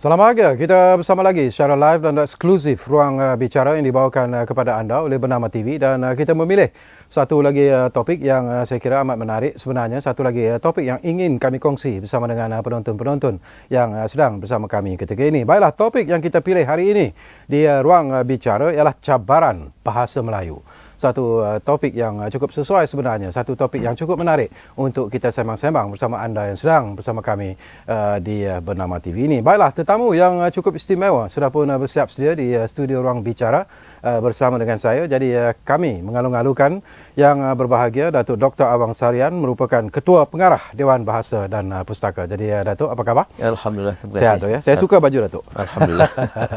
Selamat pagi. Kita bersama lagi secara live dan eksklusif ruang uh, bicara yang dibawakan uh, kepada anda oleh Bernama TV dan uh, kita memilih satu lagi uh, topik yang uh, saya kira amat menarik sebenarnya satu lagi uh, topik yang ingin kami kongsi bersama dengan uh, penonton-penonton yang uh, sedang bersama kami ketika ini. Baiklah, topik yang kita pilih hari ini di uh, ruang uh, bicara ialah cabaran bahasa Melayu satu uh, topik yang uh, cukup sesuai sebenarnya, satu topik yang cukup menarik untuk kita sembang-sembang bersama anda yang sedang bersama kami uh, di Bernama TV ini. Baiklah, tetamu yang cukup istimewa sudah pun bersiap sedia di studio ruang bicara Uh, bersama dengan saya. Jadi uh, kami mengalung-alungkan yang uh, berbahagia Datuk Dr. Abang Sarian merupakan Ketua Pengarah Dewan Bahasa dan Pustaka. Jadi Datuk apa khabar? Alhamdulillah. Terima kasih. Sehat tu ya. Saya suka baju Datuk. Alhamdulillah.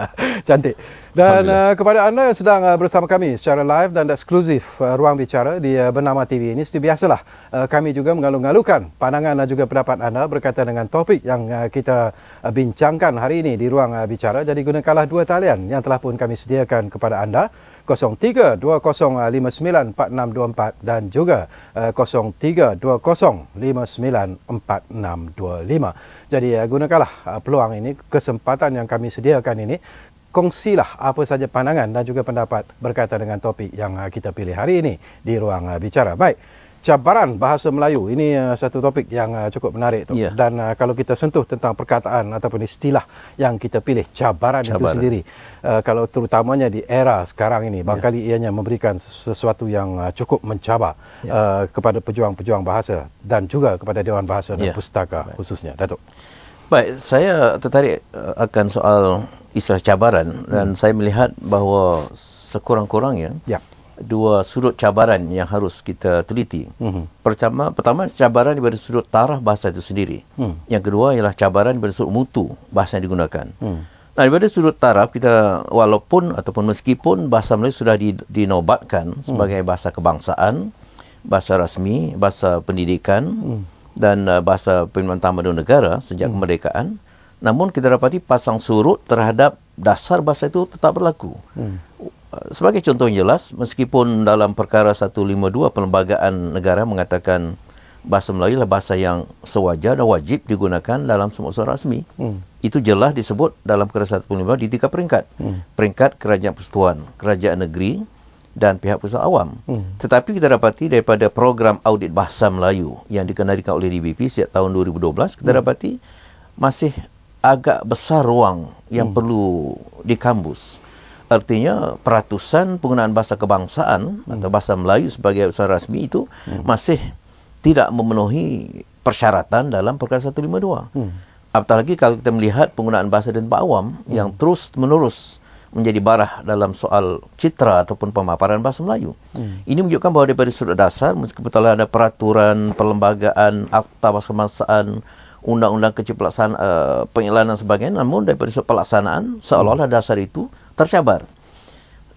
Cantik. Dan Alhamdulillah. kepada anda yang sedang bersama kami secara live dan eksklusif ruang bicara di Bernama TV ini seperti biasalah kami juga mengalung-alungkan pandangan dan juga pendapat anda berkaitan dengan topik yang kita bincangkan hari ini di ruang bicara. Jadi gunakanlah dua talian yang telah pun kami sediakan kepada anda anda 0320594624 dan juga uh, eh, 0320594625. Jadi uh, gunakanlah uh, peluang ini, kesempatan yang kami sediakan ini kongsilah apa saja pandangan dan juga pendapat berkaitan dengan topik yang kita pilih hari ini di ruang bicara. Baik, cabaran bahasa Melayu. Ini uh, satu topik yang uh, cukup menarik Yeah. Dan uh, kalau kita sentuh tentang perkataan ataupun istilah yang kita pilih cabaran, cabaran. itu sendiri. Uh, kalau terutamanya di era sekarang ini barangkali yeah. ianya memberikan sesuatu yang uh, cukup mencabar yeah. uh, kepada pejuang-pejuang bahasa dan juga kepada Dewan Bahasa dan yeah. Pustaka Baik. khususnya Datuk. Baik, saya tertarik uh, akan soal istilah cabaran hmm. dan saya melihat bahawa sekurang-kurangnya Yeah dua sudut cabaran yang harus kita teliti. Mm-hmm. Pertama, pertama cabaran daripada sudut tarah bahasa itu sendiri. Mm. Yang kedua ialah cabaran daripada sudut mutu bahasa yang digunakan. Mm. Nah, daripada sudut tarah kita walaupun ataupun meskipun bahasa Melayu sudah dinobatkan hmm. sebagai bahasa kebangsaan, bahasa rasmi, bahasa pendidikan mm. dan uh, bahasa pimpinan tamadun negara sejak mm. kemerdekaan, namun kita dapati pasang surut terhadap dasar bahasa itu tetap berlaku. Mm. Eh, sebagai contoh yang jelas, meskipun dalam perkara 152 perlembagaan negara mengatakan bahasa Melayu adalah bahasa yang sewajar dan wajib digunakan dalam semua surat rasmi. Hmm. Itu jelas disebut dalam perkara 155 di tiga peringkat. Hmm. Peringkat kerajaan persetuan, kerajaan negeri dan pihak pusat awam. Hmm. Tetapi kita dapati daripada program audit bahasa Melayu yang dikenalkan oleh DBP sejak tahun 2012, kita hmm. dapati masih agak besar ruang yang hmm. perlu dikambus artinya peratusan penggunaan bahasa kebangsaan hmm. atau bahasa Melayu sebagai bahasa rasmi itu hmm. masih tidak memenuhi persyaratan dalam perkara 152. Hmm. Apatah lagi kalau kita melihat penggunaan bahasa dan tempat awam hmm. yang terus menerus menjadi barah dalam soal citra ataupun pemaparan bahasa Melayu. Hmm. Ini menunjukkan bahawa daripada sudut dasar, meskipun ada peraturan, perlembagaan, akta bahasa kebangsaan, undang-undang kecil pelaksanaan, uh, eh, pengiklanan dan sebagainya, namun daripada sudut pelaksanaan, seolah-olah hmm. dasar itu tercabar.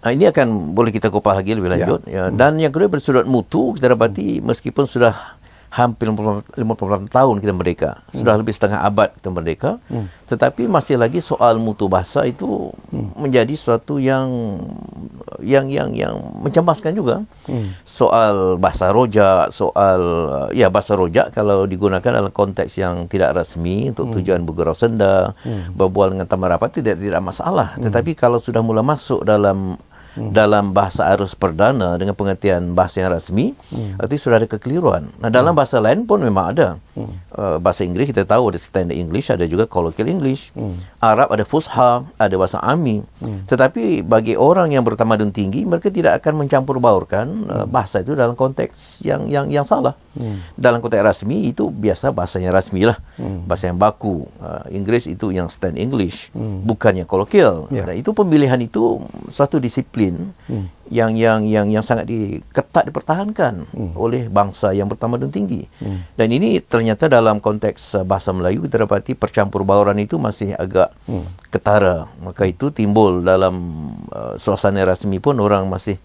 Uh, ini akan boleh kita kupas lagi lebih ya. lanjut. Ya. Ya. Dan yang kedua bersudut mutu kita dapati meskipun sudah hampir 50 tahun kita merdeka. Hmm. Sudah lebih setengah abad kita merdeka. Hmm. Tetapi masih lagi soal mutu bahasa itu hmm. menjadi sesuatu yang yang yang yang mencemaskan juga. Hmm. Soal bahasa rojak, soal ya bahasa rojak kalau digunakan dalam konteks yang tidak rasmi untuk hmm. tujuan hmm. bergurau senda, hmm. berbual dengan teman rapat tidak tidak masalah. Hmm. Tetapi kalau sudah mula masuk dalam dalam bahasa arus perdana dengan pengertian bahasa yang rasmi, yeah. Hmm. arti sudah ada kekeliruan. Nah, dalam yeah. Hmm. bahasa lain pun memang ada hmm. uh, bahasa Inggeris kita tahu ada standard English, ada juga colloquial English. Hmm. Arab ada Fusha, ada bahasa Ami. Hmm. Tetapi bagi orang yang bertamadun tinggi, mereka tidak akan mencampur baurkan uh, hmm. bahasa itu dalam konteks yang yang yang salah. Hmm. Dalam konteks rasmi itu biasa bahasanya rasmilah. Hmm. Bahasa yang baku, uh, Inggris itu yang standard English, hmm. bukannya colloquial. Yeah. itu pemilihan itu satu disiplin. Hmm yang yang yang yang sangat di, dipertahankan hmm. oleh bangsa yang pertama dan tinggi. Hmm. Dan ini ternyata dalam konteks uh, bahasa Melayu kita dapati percampur bauran itu masih agak hmm. ketara. Maka itu timbul dalam uh, suasana rasmi pun orang masih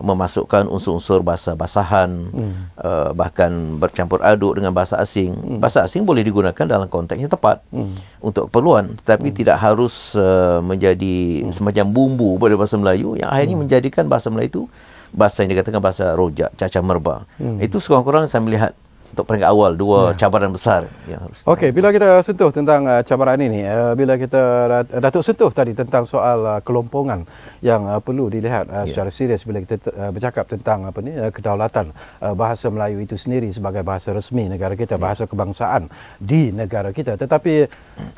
memasukkan unsur-unsur bahasa basahan hmm. uh, bahkan bercampur aduk dengan bahasa asing. Hmm. Bahasa asing boleh digunakan dalam konteks yang tepat hmm. untuk keperluan tetapi hmm. tidak harus uh, menjadi hmm. semacam bumbu pada bahasa Melayu yang akhirnya hmm. menjadikan bahasa Melayu itu bahasa yang dikatakan bahasa rojak, cacah merba. Hmm. Itu sekurang-kurangnya saya melihat untuk peringkat awal dua ya. cabaran besar yang harus. Okey, bila kita sentuh tentang uh, cabaran ini, uh, bila kita uh, Datuk sentuh tadi tentang soal uh, kelompongan yang uh, perlu dilihat uh, ya. secara serius bila kita uh, bercakap tentang apa ni uh, kedaulatan uh, bahasa Melayu itu sendiri sebagai bahasa resmi negara kita, ya. bahasa kebangsaan di negara kita. Tetapi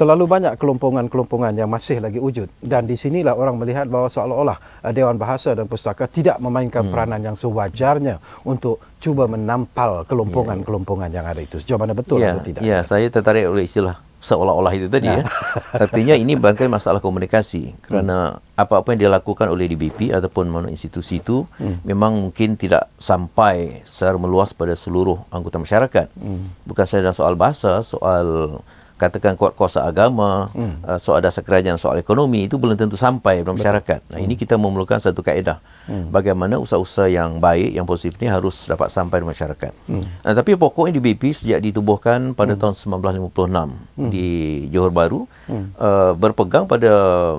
terlalu banyak kelompongan-kelompongan yang masih lagi wujud dan di sinilah orang melihat bahawa seolah-olah uh, Dewan Bahasa dan Pustaka tidak memainkan hmm. peranan yang sewajarnya untuk cuba menampal kelompongan-kelompongan ya kelompongan yang ada itu sejauh mana betul ya, atau tidak. Ya, saya tertarik oleh istilah seolah-olah itu tadi ya. nah. ya. Artinya ini bangkai masalah komunikasi hmm. kerana hmm. apa-apa yang dilakukan oleh DBP ataupun mana institusi itu hmm. memang mungkin tidak sampai secara meluas pada seluruh anggota masyarakat. Hmm. Bukan saja soal bahasa, soal katakan kuat kuasa agama, hmm. uh, soal dasar kerajaan, soal ekonomi itu belum tentu sampai dalam masyarakat. Nah, ini hmm. kita memerlukan satu kaedah. Hmm. Bagaimana usaha-usaha yang baik, yang positif ini harus dapat sampai di masyarakat. Hmm. Nah, tapi pokoknya di BP sejak ditubuhkan pada hmm. tahun 1956 hmm. di Johor Bahru, hmm. uh, berpegang pada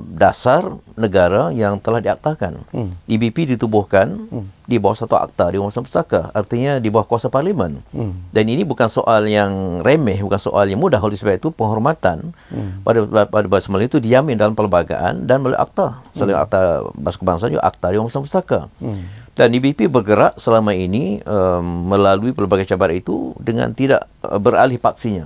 dasar negara yang telah diaktakan. Hmm. EBP ditubuhkan hmm di bawah satu akta di Rumah Pustaka artinya di bawah kuasa parlimen hmm. dan ini bukan soal yang remeh bukan soal yang mudah oleh sebab itu penghormatan hmm. pada pada bahasa Melayu itu diamin dalam perlembagaan dan melalui akta selain hmm. akta bahasa kebangsaan juga akta di bawah Pustaka hmm. dan IBP e bergerak selama ini um, melalui pelbagai cabar itu dengan tidak eh, beralih paksinya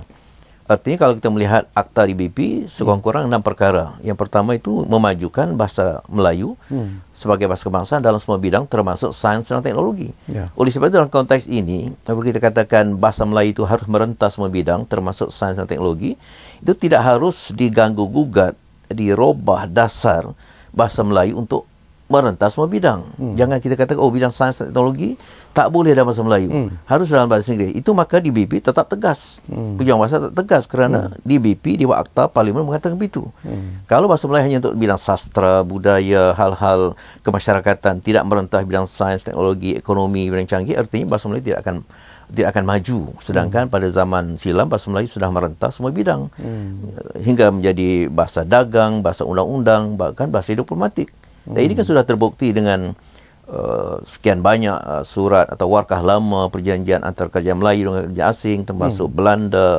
Artinya kalau kita melihat akta di B.P. sekurang-kurang enam perkara. Yang pertama itu memajukan bahasa Melayu hmm. sebagai bahasa kebangsaan dalam semua bidang termasuk sains dan teknologi. Yeah. Oleh sebab itu dalam konteks ini, apa kita katakan bahasa Melayu itu harus merentas semua bidang termasuk sains dan teknologi, itu tidak harus diganggu gugat, dirobah dasar bahasa Melayu untuk merentas semua bidang. Hmm. Jangan kita kata oh bidang sains teknologi tak boleh dalam bahasa Melayu. Hmm. Harus dalam bahasa Inggeris. Itu maka di BP tetap tegas. Hmm. Pejuang bahasa tetap tegas kerana hmm. di BP di buat akta parlimen mengatakan begitu. Hmm. Kalau bahasa Melayu hanya untuk bidang sastra, budaya, hal-hal kemasyarakatan tidak merentas bidang sains teknologi, ekonomi, bidang canggih artinya bahasa Melayu tidak akan tidak akan maju sedangkan hmm. pada zaman silam bahasa Melayu sudah merentas semua bidang hmm. hingga menjadi bahasa dagang, bahasa undang-undang bahkan bahasa diplomatik. Hmm. Dan ini kan hmm. sudah terbukti dengan uh, sekian banyak uh, surat atau warkah lama perjanjian antara kerajaan Melayu dengan kerajaan asing termasuk hmm. Belanda,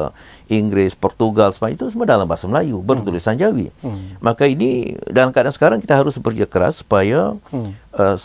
Inggeris, Portugal semua itu semua dalam bahasa Melayu bertulisan hmm. Jawi. Hmm. Maka ini dalam keadaan sekarang kita harus bekerja keras supaya hmm. uh,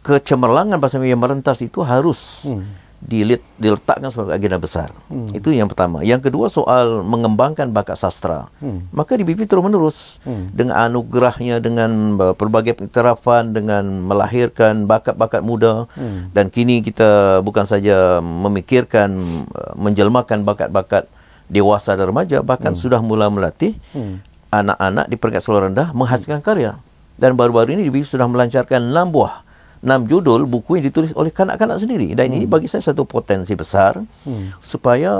kecemerlangan bahasa Melayu yang merentas itu harus hmm dilet, diletakkan sebagai agenda besar. Hmm. Itu yang pertama. Yang kedua soal mengembangkan bakat sastra. Hmm. Maka di BP terus menerus hmm. dengan anugerahnya, dengan pelbagai pengiktirafan, dengan melahirkan bakat-bakat muda. Hmm. Dan kini kita bukan saja memikirkan, e, menjelmakan bakat-bakat dewasa dan remaja, bahkan hmm. sudah mula melatih hmm. anak-anak hmm. di peringkat sekolah rendah menghasilkan karya. Dan baru-baru ini di BP sudah melancarkan enam buah hmm enam judul buku yang ditulis oleh kanak-kanak sendiri dan hmm. ini bagi saya satu potensi besar hmm. supaya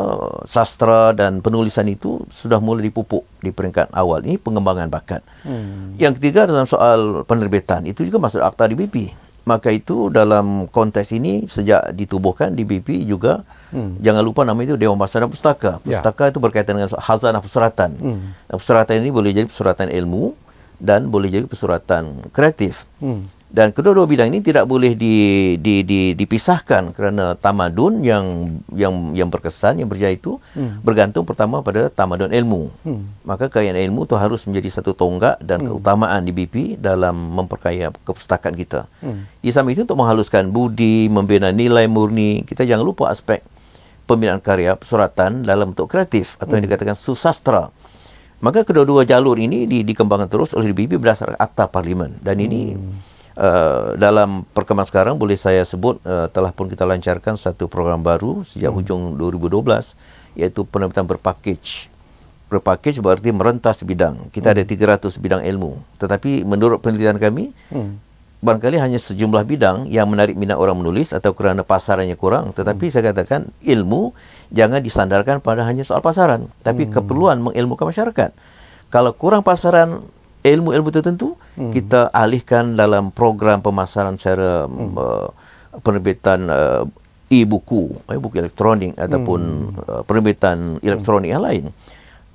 sastra dan penulisan itu sudah mulai dipupuk di peringkat awal ini pengembangan bakat. Hmm. Yang ketiga dalam soal penerbitan itu juga masuk akta di DBP. Maka itu dalam konteks ini sejak ditubuhkan di DBP juga hmm. jangan lupa nama itu Dewan Bahasa dan Pustaka. Ya. Pustaka ya. itu berkaitan dengan khazanah persuratan. Hmm. Persuratan ini boleh jadi persuratan ilmu dan boleh jadi persuratan kreatif. Hmm dan kedua-dua bidang ini tidak boleh di, di, di, dipisahkan kerana tamadun yang yang yang berkesan yang berjaya itu hmm. bergantung pertama pada tamadun ilmu. Hmm. Maka kajian ilmu itu harus menjadi satu tonggak dan hmm. keutamaan di BP dalam memperkaya kepustakaan kita. Hmm. Di samping itu untuk menghaluskan budi, membina nilai murni, kita jangan lupa aspek pembinaan karya suratan dalam bentuk kreatif atau yang hmm. dikatakan susastra. Maka kedua-dua jalur ini di, dikembangkan terus oleh BP berdasarkan akta parlimen dan ini hmm. Uh, dalam perkembangan sekarang boleh saya sebut uh, telah pun kita lancarkan satu program baru sejak hmm. hujung 2012 iaitu penerbitan berpakej. Berpakej berarti merentas bidang. Kita hmm. ada 300 bidang ilmu. Tetapi menurut penelitian kami, hmm. barangkali hanya sejumlah bidang yang menarik minat orang menulis atau kerana pasarannya kurang. Tetapi hmm. saya katakan ilmu jangan disandarkan pada hanya soal pasaran. Tapi hmm. keperluan mengilmukan masyarakat. Kalau kurang pasaran ilmu-ilmu tertentu hmm. kita alihkan dalam program pemasaran secara hmm. uh, penerbitan uh, e-buku, eh, buku elektronik ataupun hmm. uh, penerbitan elektronik hmm. yang lain.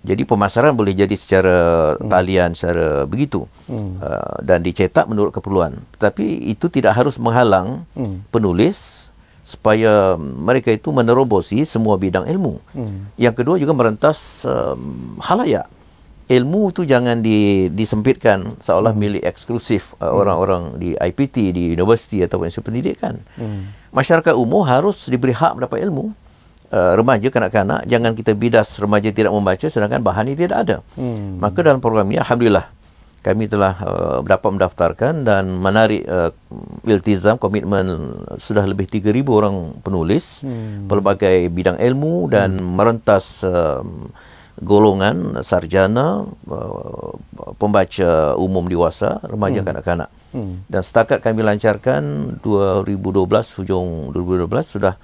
Jadi pemasaran boleh jadi secara hmm. talian secara begitu hmm. uh, dan dicetak menurut keperluan. Tetapi itu tidak harus menghalang hmm. penulis supaya mereka itu menerobosi semua bidang ilmu. Hmm. Yang kedua juga merentas um, halayak. Hmm ilmu tu jangan di, disempitkan seolah milik eksklusif uh, hmm. orang-orang di IPT, di universiti ataupun institusi pendidikan. Hmm. Masyarakat umum harus diberi hak mendapat ilmu. Uh, remaja, kanak-kanak, jangan kita bidas remaja tidak membaca sedangkan bahan ini tidak ada. Hmm. Maka dalam program ini, Alhamdulillah, kami telah uh, dapat mendaftarkan dan menarik uh, iltizam, komitmen sudah lebih 3,000 orang penulis hmm. pelbagai bidang ilmu dan hmm. merentas... Uh, golongan sarjana eh, pembaca umum dewasa remaja hmm. kanak-kanak hmm. dan setakat kami lancarkan 2012 hujung 2012 sudah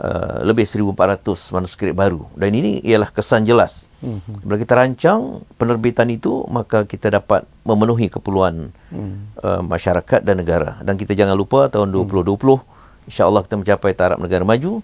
uh, lebih 1400 manuskrip baru dan ini ialah kesan jelas hmm. bila kita rancang penerbitan itu maka kita dapat memenuhi keperluan hmm. uh, masyarakat dan negara dan kita jangan lupa tahun 2020 hmm. insyaallah kita mencapai taraf negara maju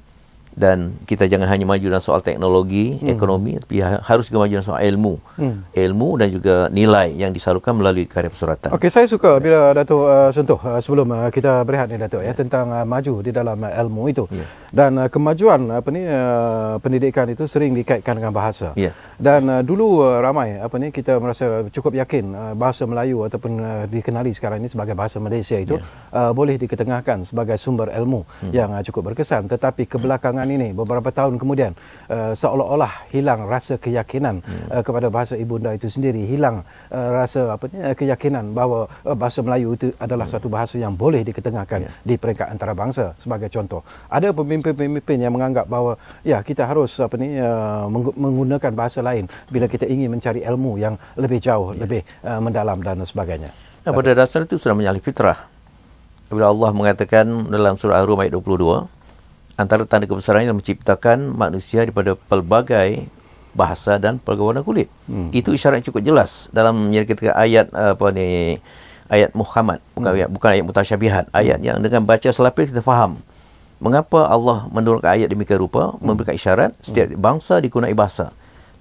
dan kita jangan hanya maju dalam soal teknologi, hmm. ekonomi, tapi ya, harus juga maju dalam soal ilmu. Hmm. Ilmu dan juga nilai yang disalurkan melalui karya persuratan. Okey, saya suka bila Dato' uh, sentuh uh, sebelum uh, kita berehat ni Dato' yeah. ya tentang uh, maju di dalam uh, ilmu itu. Yeah. Dan uh, kemajuan apa ni uh, pendidikan itu sering dikaitkan dengan bahasa. Yeah. Dan uh, dulu uh, ramai apa ni kita merasa cukup yakin uh, bahasa Melayu ataupun uh, dikenali sekarang ini sebagai bahasa Malaysia itu yeah. uh, boleh diketengahkan sebagai sumber ilmu hmm. yang uh, cukup berkesan tetapi kebelakangan kemenangan ini beberapa tahun kemudian uh, seolah-olah hilang rasa keyakinan hmm. uh, kepada bahasa ibunda itu sendiri hilang uh, rasa apa ni uh, keyakinan bahawa uh, bahasa Melayu itu adalah hmm. satu bahasa yang boleh diketengahkan yeah. di peringkat antarabangsa sebagai contoh ada pemimpin-pemimpin yang menganggap bahawa ya kita harus apa ni uh, menggunakan bahasa lain bila kita ingin mencari ilmu yang lebih jauh yeah. lebih uh, mendalam dan sebagainya ya, pada dasar itu sudah menyalahi fitrah bila Allah mengatakan dalam surah Ar-Rum ayat 22 antara tanda kebesarannya adalah menciptakan manusia daripada pelbagai bahasa dan pelbagai warna kulit. Hmm. Itu isyarat yang cukup jelas dalam yang kita ayat eh, apa ni ayat Muhammad bukan hmm. ayat bukan ayat mutasyabihat hmm. ayat yang dengan baca selapis kita faham mengapa Allah menurunkan ayat demikian rupa hmm. memberikan isyarat setiap hmm. bangsa dikunai bahasa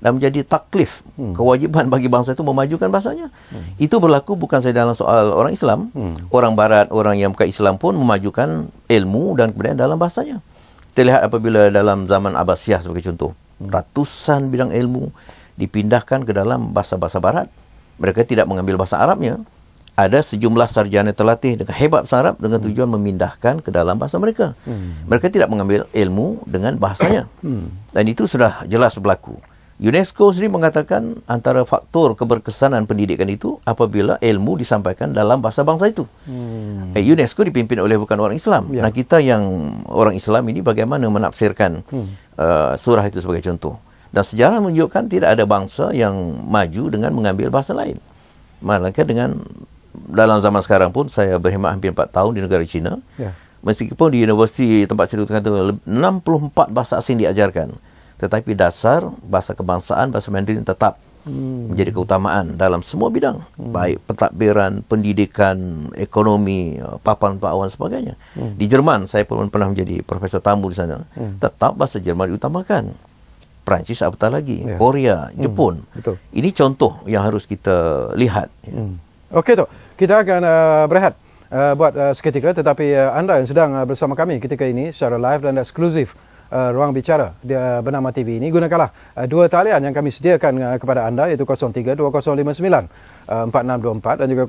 dan menjadi taklif hmm. kewajiban bagi bangsa itu memajukan bahasanya. Hmm. Itu berlaku bukan saja dalam soal orang Islam, hmm. orang barat, orang yang bukan Islam pun memajukan ilmu dan kemudian dalam bahasanya. Kita lihat apabila dalam zaman Abbasiyah sebagai contoh, ratusan bidang ilmu dipindahkan ke dalam bahasa-bahasa barat. Mereka tidak mengambil bahasa Arabnya. Ada sejumlah sarjana terlatih dengan hebat bahasa Arab dengan tujuan hmm. memindahkan ke dalam bahasa mereka. Hmm. Mereka tidak mengambil ilmu dengan bahasanya. Hmm. Dan itu sudah jelas berlaku. UNESCO sendiri mengatakan antara faktor keberkesanan pendidikan itu apabila ilmu disampaikan dalam bahasa bangsa itu. Hmm. Eh, UNESCO dipimpin oleh bukan orang Islam. Ya. Nah kita yang orang Islam ini bagaimana menafsirkan hmm. uh, surah itu sebagai contoh. Dan sejarah menunjukkan tidak ada bangsa yang maju dengan mengambil bahasa lain. Malangkah dengan dalam zaman sekarang pun saya berkhidmat hampir 4 tahun di negara China. Ya. Meskipun di universiti tempat saya itu 64 bahasa asing diajarkan tetapi dasar bahasa kebangsaan bahasa Mandarin tetap hmm. menjadi keutamaan dalam semua bidang hmm. baik pentadbiran pendidikan ekonomi papan pawan sebagainya hmm. di Jerman saya pun pernah menjadi profesor tamu di sana hmm. tetap bahasa Jerman diutamakan Perancis apatah lagi yeah. Korea hmm. Jepun Betul. ini contoh yang harus kita lihat hmm. okey tu kita akan uh, berehat Uh, buat uh, seketika tetapi uh, anda yang sedang uh, bersama kami ketika ini secara live dan eksklusif uh, ruang bicara di uh, eh, Bernama TV ini gunakanlah uh, dua talian yang kami sediakan uh, kepada anda iaitu 03 2059 4624 eh, dan juga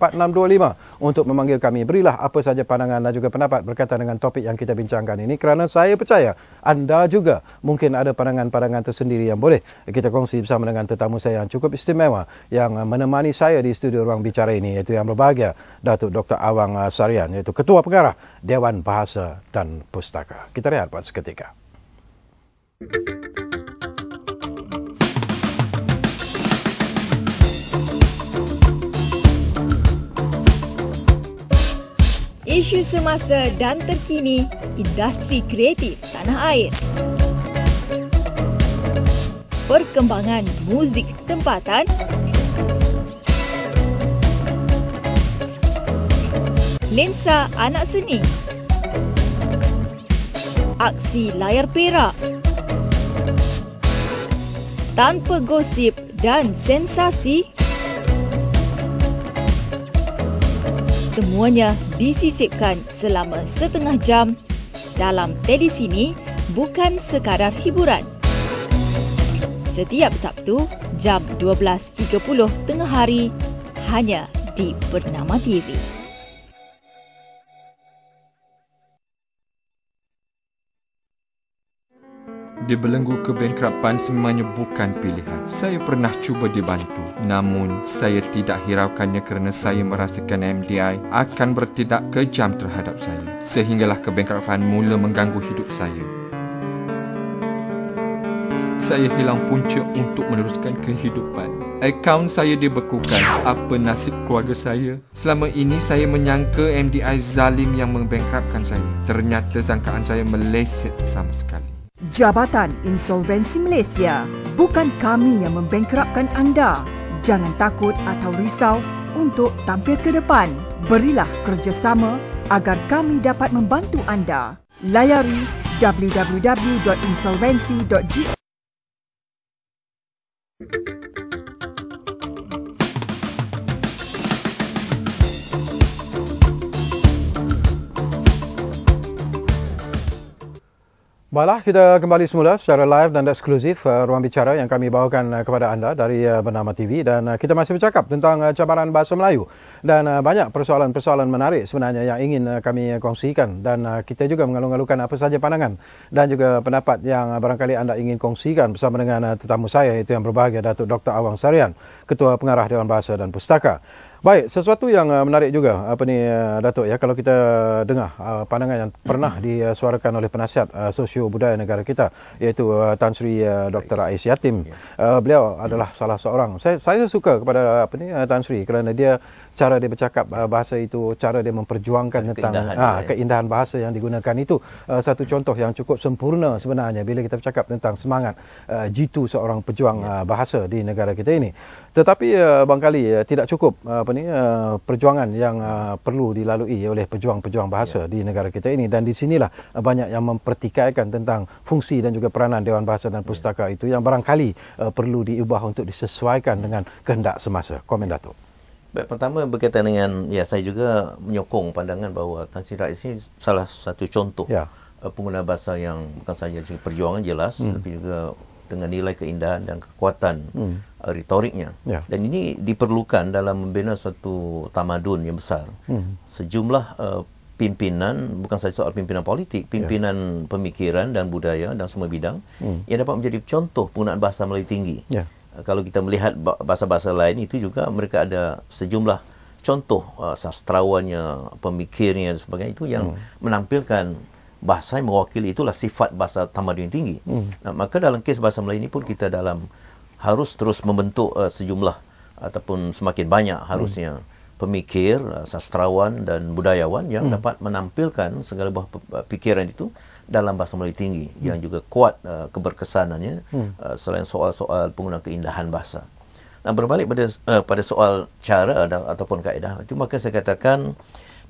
0320594625 untuk memanggil kami. Berilah apa saja pandangan dan juga pendapat berkaitan dengan topik yang kita bincangkan ini kerana saya percaya anda juga mungkin ada pandangan-pandangan tersendiri yang boleh kita kongsi bersama dengan tetamu saya yang cukup istimewa yang menemani saya di studio ruang bicara ini iaitu yang berbahagia Datuk Dr. Awang eh, Sarian iaitu Ketua Pengarah Dewan Bahasa dan Pustaka. Kita lihat pada seketika. Thank you. isu semasa dan terkini industri kreatif tanah air. Perkembangan muzik tempatan Lensa anak seni Aksi layar perak Tanpa gosip dan sensasi Sensasi semuanya disisipkan selama setengah jam dalam Teddy Sini bukan sekadar hiburan. Setiap Sabtu jam 12.30 tengah hari hanya di Bernama TV. dibelenggu kebankrapan semuanya bukan pilihan. Saya pernah cuba dibantu, namun saya tidak hiraukannya kerana saya merasakan MDI akan bertindak kejam terhadap saya. Sehinggalah kebankrapan mula mengganggu hidup saya. Saya hilang punca untuk meneruskan kehidupan. Akaun saya dibekukan. Apa nasib keluarga saya? Selama ini saya menyangka MDI zalim yang membankrapkan saya. Ternyata sangkaan saya meleset sama sekali. Jabatan Insolvensi Malaysia. Bukan kami yang membengkrapkan anda. Jangan takut atau risau untuk tampil ke depan. Berilah kerjasama agar kami dapat membantu anda. Layari www.insolvensi.go. Baiklah, kita kembali semula secara live dan eksklusif uh, ruang bicara yang kami bawakan uh, kepada anda dari uh, Bernama TV dan uh, kita masih bercakap tentang uh, cabaran bahasa Melayu dan uh, banyak persoalan-persoalan menarik sebenarnya yang ingin uh, kami kongsikan dan uh, kita juga mengalung-alungkan apa saja pandangan dan juga pendapat yang uh, barangkali anda ingin kongsikan bersama dengan uh, tetamu saya itu yang berbahagia Datuk Dr. Awang Sarian, Ketua Pengarah Dewan Bahasa dan Pustaka. Baik, sesuatu yang uh, menarik juga apa ni uh, Datuk ya kalau kita dengar uh, pandangan yang pernah hmm. disuarakan oleh penasihat sosio budaya negara kita iaitu Tan Sri Dr Ais Yatim. Ya. beliau adalah salah seorang saya saya suka kepada apa ni Tan Sri kerana dia cara dia bercakap uh, bahasa itu, cara dia memperjuangkan keindahan tentang ah, dia, ya. keindahan bahasa yang digunakan itu. Uh, satu contoh yang cukup sempurna sebenarnya bila kita bercakap tentang semangat jitu uh, seorang pejuang ya. uh, bahasa di negara kita ini. Tetapi uh, Bang Kali uh, tidak cukup uh, apa ni uh, perjuangan yang uh, perlu dilalui oleh pejuang-pejuang bahasa yeah. di negara kita ini dan di sinilah uh, banyak yang mempertikaikan tentang fungsi dan juga peranan Dewan Bahasa dan ya. Pustaka yeah. itu yang barangkali uh, perlu diubah untuk disesuaikan dengan kehendak semasa. Komen Datuk. Baik, pertama berkaitan dengan ya saya juga menyokong pandangan bahawa Tan Sri Rais ini salah satu contoh ya. Eh, pengguna bahasa yang bukan sahaja perjuangan jelas hmm. tapi juga dengan nilai keindahan dan kekuatan hmm. uh, retoriknya. Ya. Dan ini diperlukan dalam membina suatu tamadun yang besar. Hmm. Sejumlah uh, pimpinan, bukan saja soal pimpinan politik, ya. pimpinan ya. pemikiran dan budaya dan semua bidang hmm. yang dapat menjadi contoh penggunaan bahasa Melayu tinggi. Ya. Eh, kalau kita melihat bahasa-bahasa lain itu juga mereka ada sejumlah contoh uh, sastrawannya, pemikirnya dan sebagainya itu yang hmm. menampilkan bahasa yang mewakili itulah sifat bahasa tamadun tinggi. Hmm. Nah, maka dalam kes bahasa Melayu ini pun kita dalam harus terus membentuk uh, sejumlah ataupun semakin banyak hmm. harusnya hmm. pemikir, uh, sastrawan dan budayawan yang hmm. dapat menampilkan segala buah pikiran itu dalam bahasa Melayu tinggi hmm. yang juga kuat uh, keberkesanannya hmm. uh, selain soal-soal penggunaan keindahan bahasa. Nah berbalik pada uh, pada soal cara ada, ataupun kaedah, itu maka saya katakan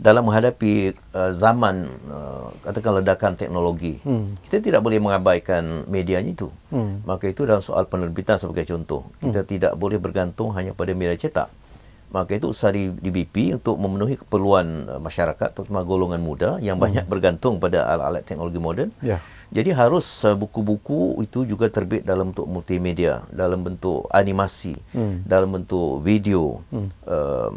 dalam menghadapi uh, zaman uh, katakan ledakan teknologi, hmm. kita tidak boleh mengabaikan medianya itu. Hmm. Maka itu dalam soal penerbitan sebagai contoh, kita hmm. tidak boleh bergantung hanya pada media cetak maka itu usaha di, di BP untuk memenuhi keperluan uh, masyarakat terutama golongan muda yang hmm. banyak bergantung pada alat-alat teknologi moden. Yeah. Jadi harus uh, buku-buku itu juga terbit dalam bentuk multimedia, dalam bentuk animasi, hmm. dalam bentuk video, hmm. uh,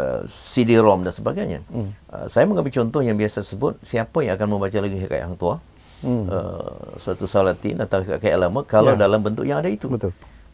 uh, CD-ROM dan sebagainya. Hmm. Uh, saya mengambil contoh yang biasa sebut, siapa yang akan membaca lagi hikayat yang Tua? Hmm. Uh, suatu salatin atau hikayat lama kalau yeah. dalam bentuk yang ada itu. Betul.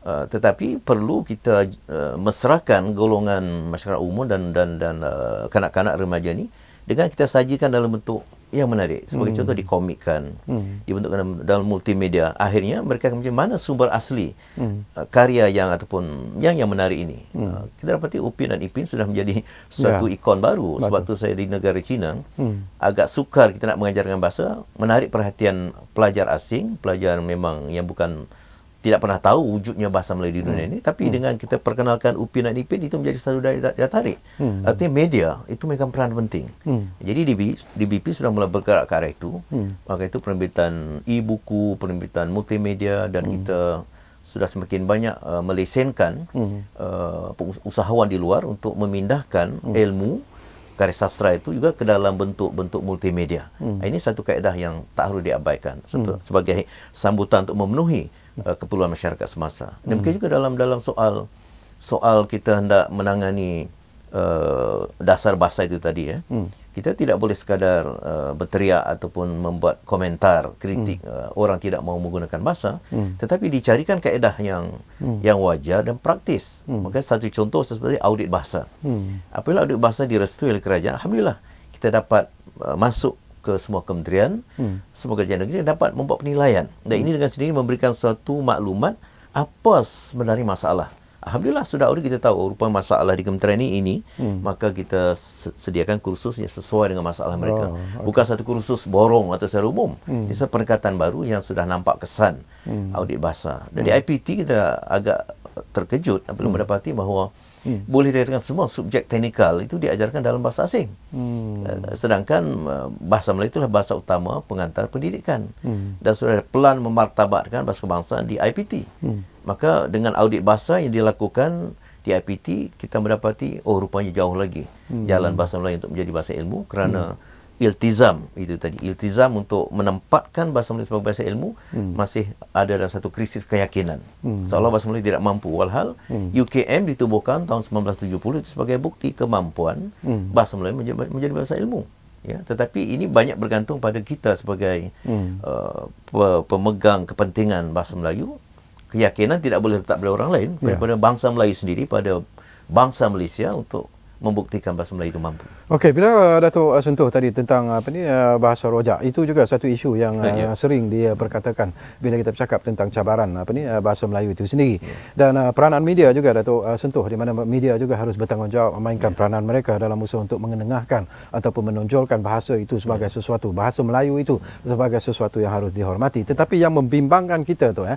Uh, tetapi perlu kita uh, mesrakan golongan masyarakat umum dan dan dan uh, kanak-kanak remaja ni dengan kita sajikan dalam bentuk yang menarik sebagai hmm. contoh dikomikkan hmm. dibentukkan dalam, dalam multimedia akhirnya mereka akan macam mana sumber asli hmm. uh, karya yang ataupun yang yang menarik ini hmm. uh, kita dapati Upin dan Ipin sudah menjadi satu ya. ikon baru sebab tu saya di negara Cina hmm. agak sukar kita nak mengajarkan bahasa menarik perhatian pelajar asing pelajar memang yang bukan tidak pernah tahu wujudnya bahasa Melayu di dunia hmm. ini tapi hmm. dengan kita perkenalkan Upin dan Ipin itu menjadi satu daya, daya tarik hmm. artinya media itu memegang peran penting hmm. jadi DB, DBP sudah mula bergerak ke arah itu hmm. maka itu penerbitan e-buku penerbitan multimedia dan hmm. kita sudah semakin banyak uh, melesenkan hmm. uh, usahawan di luar untuk memindahkan hmm. ilmu karya sastra itu juga ke dalam bentuk-bentuk multimedia. Hmm. Ini satu kaedah yang tak perlu diabaikan hmm. sebagai sambutan untuk memenuhi uh, keperluan masyarakat semasa. Dan hmm. mungkin juga dalam dalam soal soal kita hendak menangani uh, dasar bahasa itu tadi ya. Eh, hmm. Kita tidak boleh sekadar uh, berteriak ataupun membuat komentar kritik hmm. uh, orang tidak mau menggunakan bahasa hmm. tetapi dicarikan kaedah yang hmm. yang wajar dan praktis. Hmm. Maka satu contoh seperti audit bahasa. Hmm. Apabila audit bahasa direstui oleh kerajaan, alhamdulillah kita dapat uh, masuk ke semua kementerian hmm. semua kerajaan negeri dapat membuat penilaian dan hmm. ini dengan sendiri memberikan satu maklumat apa sebenarnya masalah Alhamdulillah sudah ada kita tahu rupa masalah di kementerian ini, ini hmm. maka kita sediakan kursus yang sesuai dengan masalah oh, mereka. Oh, okay. Bukan satu kursus borong atau secara umum. Hmm. Ini satu pendekatan baru yang sudah nampak kesan hmm. audit bahasa. Dan hmm. di IPT kita agak terkejut apabila hmm. mendapati bahawa hmm. boleh dikatakan semua subjek teknikal itu diajarkan dalam bahasa asing. Hmm. Uh, sedangkan uh, bahasa Melayu itulah bahasa utama pengantar pendidikan. Hmm. Dan sudah ada pelan memartabatkan bahasa kebangsaan di IPT. Hmm. Maka dengan audit bahasa yang dilakukan di IPT, kita mendapati, oh rupanya jauh lagi hmm. jalan bahasa Melayu untuk menjadi bahasa ilmu kerana hmm iltizam itu tadi iltizam untuk menempatkan bahasa Melayu sebagai bahasa ilmu hmm. masih ada dalam satu krisis keyakinan hmm. seolah bahasa Melayu tidak mampu walhal hmm. UKM ditubuhkan tahun 1970 itu sebagai bukti kemampuan hmm. bahasa Melayu menjadi, menjadi bahasa ilmu ya tetapi ini banyak bergantung pada kita sebagai hmm. uh, pemegang kepentingan bahasa Melayu keyakinan tidak boleh letak pada orang lain ya. daripada yeah. bangsa Melayu sendiri pada bangsa Malaysia untuk membuktikan bahasa Melayu itu mampu. Okey, bila uh, Datuk uh, sentuh tadi tentang uh, apa ni bahasa rojak, itu juga satu isu yang ya. sering dia perkatakan bila kita bercakap tentang cabaran apa ni bahasa Melayu itu sendiri. Ya. Dan peranan media juga Datuk sentuh di mana media juga harus bertanggungjawab memainkan ya. peranan mereka dalam usaha untuk mengenengahkan ataupun menonjolkan bahasa itu sebagai ya. sesuatu bahasa Melayu itu sebagai sesuatu yang harus dihormati. Tetapi yang membimbangkan kita tu eh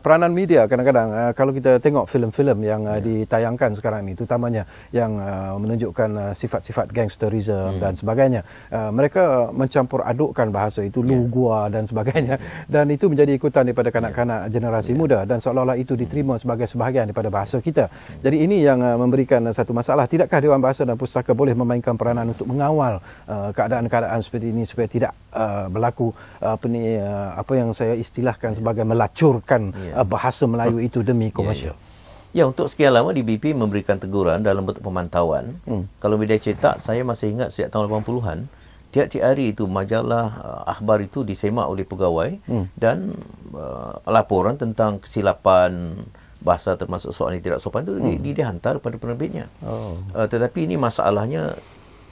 peranan media kadang-kadang kalau kita tengok filem-filem yang ya. ditayangkan sekarang ini terutamanya yang Uh, menunjukkan uh, sifat-sifat uh, gangsterisme hmm. dan sebagainya. Uh, mereka mencampur adukkan bahasa itu ya. lugua dan sebagainya dan itu menjadi ikutan daripada kanak-kanak yeah. generasi yeah. muda dan seolah-olah itu diterima sebagai sebahagian daripada bahasa kita. Hmm. Jadi ini yang uh, memberikan uh, satu masalah. Tidakkah Dewan Bahasa dan Pustaka boleh memainkan peranan untuk mengawal keadaan-keadaan uh, seperti ini supaya tidak uh, berlaku apa ni uh, apa yang saya istilahkan sebagai melacurkan yeah. uh, bahasa Melayu itu demi ya, ya. komersial. Yeah, yeah. Ya, untuk sekian lama DBP memberikan teguran dalam bentuk pemantauan. Hmm. Kalau media cetak, saya masih ingat sejak tahun 80-an, tiap-tiap hari itu majalah uh, akhbar itu disemak oleh pegawai hmm. dan uh, laporan tentang kesilapan bahasa termasuk soalan yang tidak sopan itu hmm. di, di, dihantar kepada penerbitnya. Oh. Uh, tetapi ini masalahnya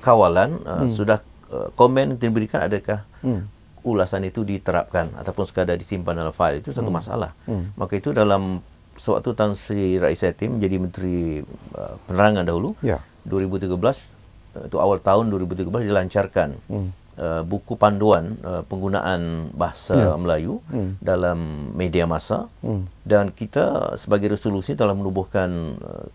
kawalan uh, hmm. sudah uh, komen yang diberikan adakah hmm ulasan itu diterapkan ataupun sekadar disimpan dalam fail itu satu hmm. masalah. Hmm. Maka itu dalam sewaktu Tan Sri Rais Yatim jadi menteri uh, penerangan dahulu ya. 2013 itu uh, awal tahun 2013 dilancarkan hmm. uh, buku panduan uh, penggunaan bahasa ya. Melayu hmm. dalam media masa hmm. dan kita sebagai resolusi telah menubuhkan uh,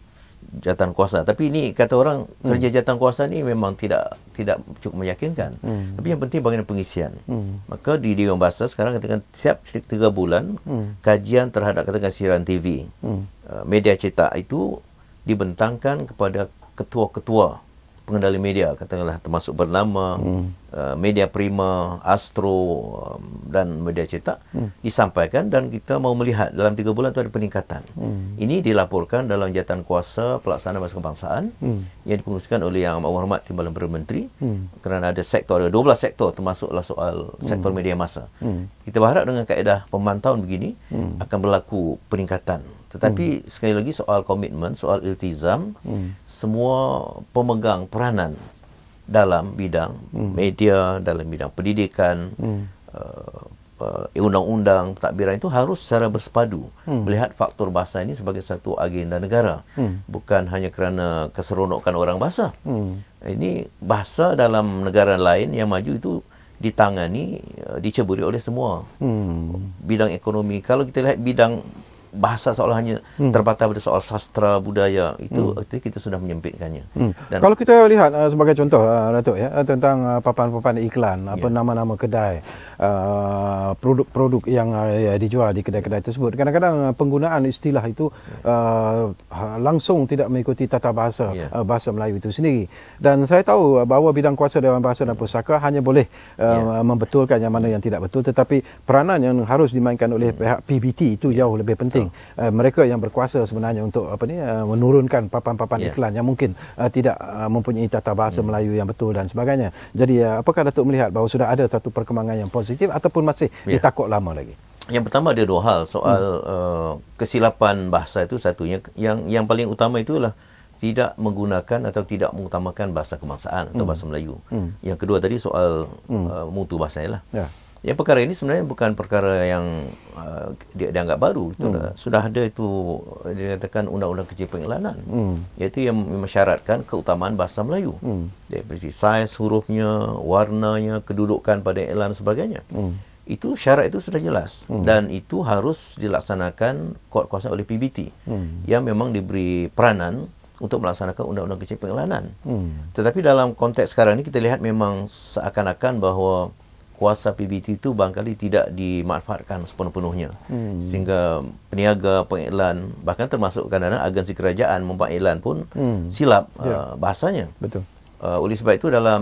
jawatan kuasa. Tapi ini kata orang hmm. kerja jawatan kuasa ni memang tidak tidak cukup meyakinkan. Hmm. Tapi yang penting bagaimana pengisian. Hmm. Maka di Dewan Bahasa sekarang katakan setiap tiga bulan hmm. kajian terhadap katakan siaran TV. Hmm. Uh, media cetak itu dibentangkan kepada ketua-ketua pengendali media katakanlah termasuk bernama hmm. uh, media prima astro um, dan media cetak hmm. disampaikan dan kita mau melihat dalam 3 bulan tu ada peningkatan hmm. ini dilaporkan dalam jabatan kuasa pelaksanaan bahasa kebangsaan hmm. yang dipengurusikan oleh yang amat hormat timbalan perdana menteri hmm. kerana ada sektor ada 12 sektor termasuklah soal sektor hmm. media masa hmm. kita berharap dengan kaedah pemantauan begini hmm. akan berlaku peningkatan tetapi hmm. sekali lagi soal komitmen, soal iltizam, hmm. semua pemegang peranan dalam bidang hmm. media, dalam bidang pendidikan, hmm. Eh, eh, undang-undang, hmm. uh, uh, takbiran itu harus secara bersepadu hmm. melihat faktor bahasa ini sebagai satu agenda negara. Hmm. Bukan hanya kerana keseronokan orang bahasa. Hmm. Ini bahasa dalam negara lain yang maju itu ditangani, uh, diceburi oleh semua. Hmm. Bidang ekonomi, kalau kita lihat bidang bahasa seolah-olahnya hmm. terbatas pada soal sastra budaya itu hmm. kita sudah menyempitkannya. Hmm. kalau kita lihat uh, sebagai contoh uh, Datuk ya uh, tentang uh, papan-papan iklan yeah. apa ya. nama-nama kedai uh, produk-produk uh, yang uh, ya, dijual di kedai-kedai tersebut kadang-kadang uh, penggunaan istilah itu ya. uh, ha, langsung tidak mengikuti tata bahasa yeah. uh, bahasa Melayu itu sendiri dan saya tahu bahawa bidang kuasa Dewan Bahasa dan Pusaka hanya boleh uh, yeah. membetulkan yang mana yang tidak betul tetapi peranan yang harus dimainkan oleh hmm. pihak PBT itu jauh lebih penting penting uh, mereka yang berkuasa sebenarnya untuk apa ni uh, menurunkan papan-papan yeah. iklan yang mungkin uh, tidak uh, mempunyai tata bahasa hmm. Melayu yang betul dan sebagainya. Jadi uh, apakah Datuk melihat bahawa sudah ada satu perkembangan yang positif ataupun masih yeah. ditakut lama lagi? Yang pertama ada dua hal soal hmm. uh, kesilapan bahasa itu satunya yang yang paling utama itulah tidak menggunakan atau tidak mengutamakan bahasa kebangsaan atau hmm. bahasa Melayu. Hmm. Yang kedua tadi soal hmm. uh, mutu bahasa ialah. Yeah. Ya perkara ini sebenarnya bukan perkara yang uh, dia dianggap baru itu hmm. sudah ada itu uh, dikatakan undang-undang kerja pengiklanan hmm. iaitu yang mensyaratkan keutamaan bahasa Melayu hmm. dari segi saiz hurufnya warnanya kedudukan pada iklan sebagainya hmm. itu syarat itu sudah jelas hmm. dan itu harus dilaksanakan kuat kuasa oleh PBT hmm. yang memang diberi peranan untuk melaksanakan undang-undang kecil pengiklanan. Hmm. Tetapi dalam konteks sekarang ini kita lihat memang seakan-akan bahawa kuasa PBT itu barangkali tidak dimanfaatkan sepenuh-penuhnya. Hmm. Sehingga peniaga, pengiklan, bahkan termasuk kadang-kadang agensi kerajaan membuat iklan pun hmm. silap yeah. uh, bahasanya. Betul. Uh, oleh sebab itu dalam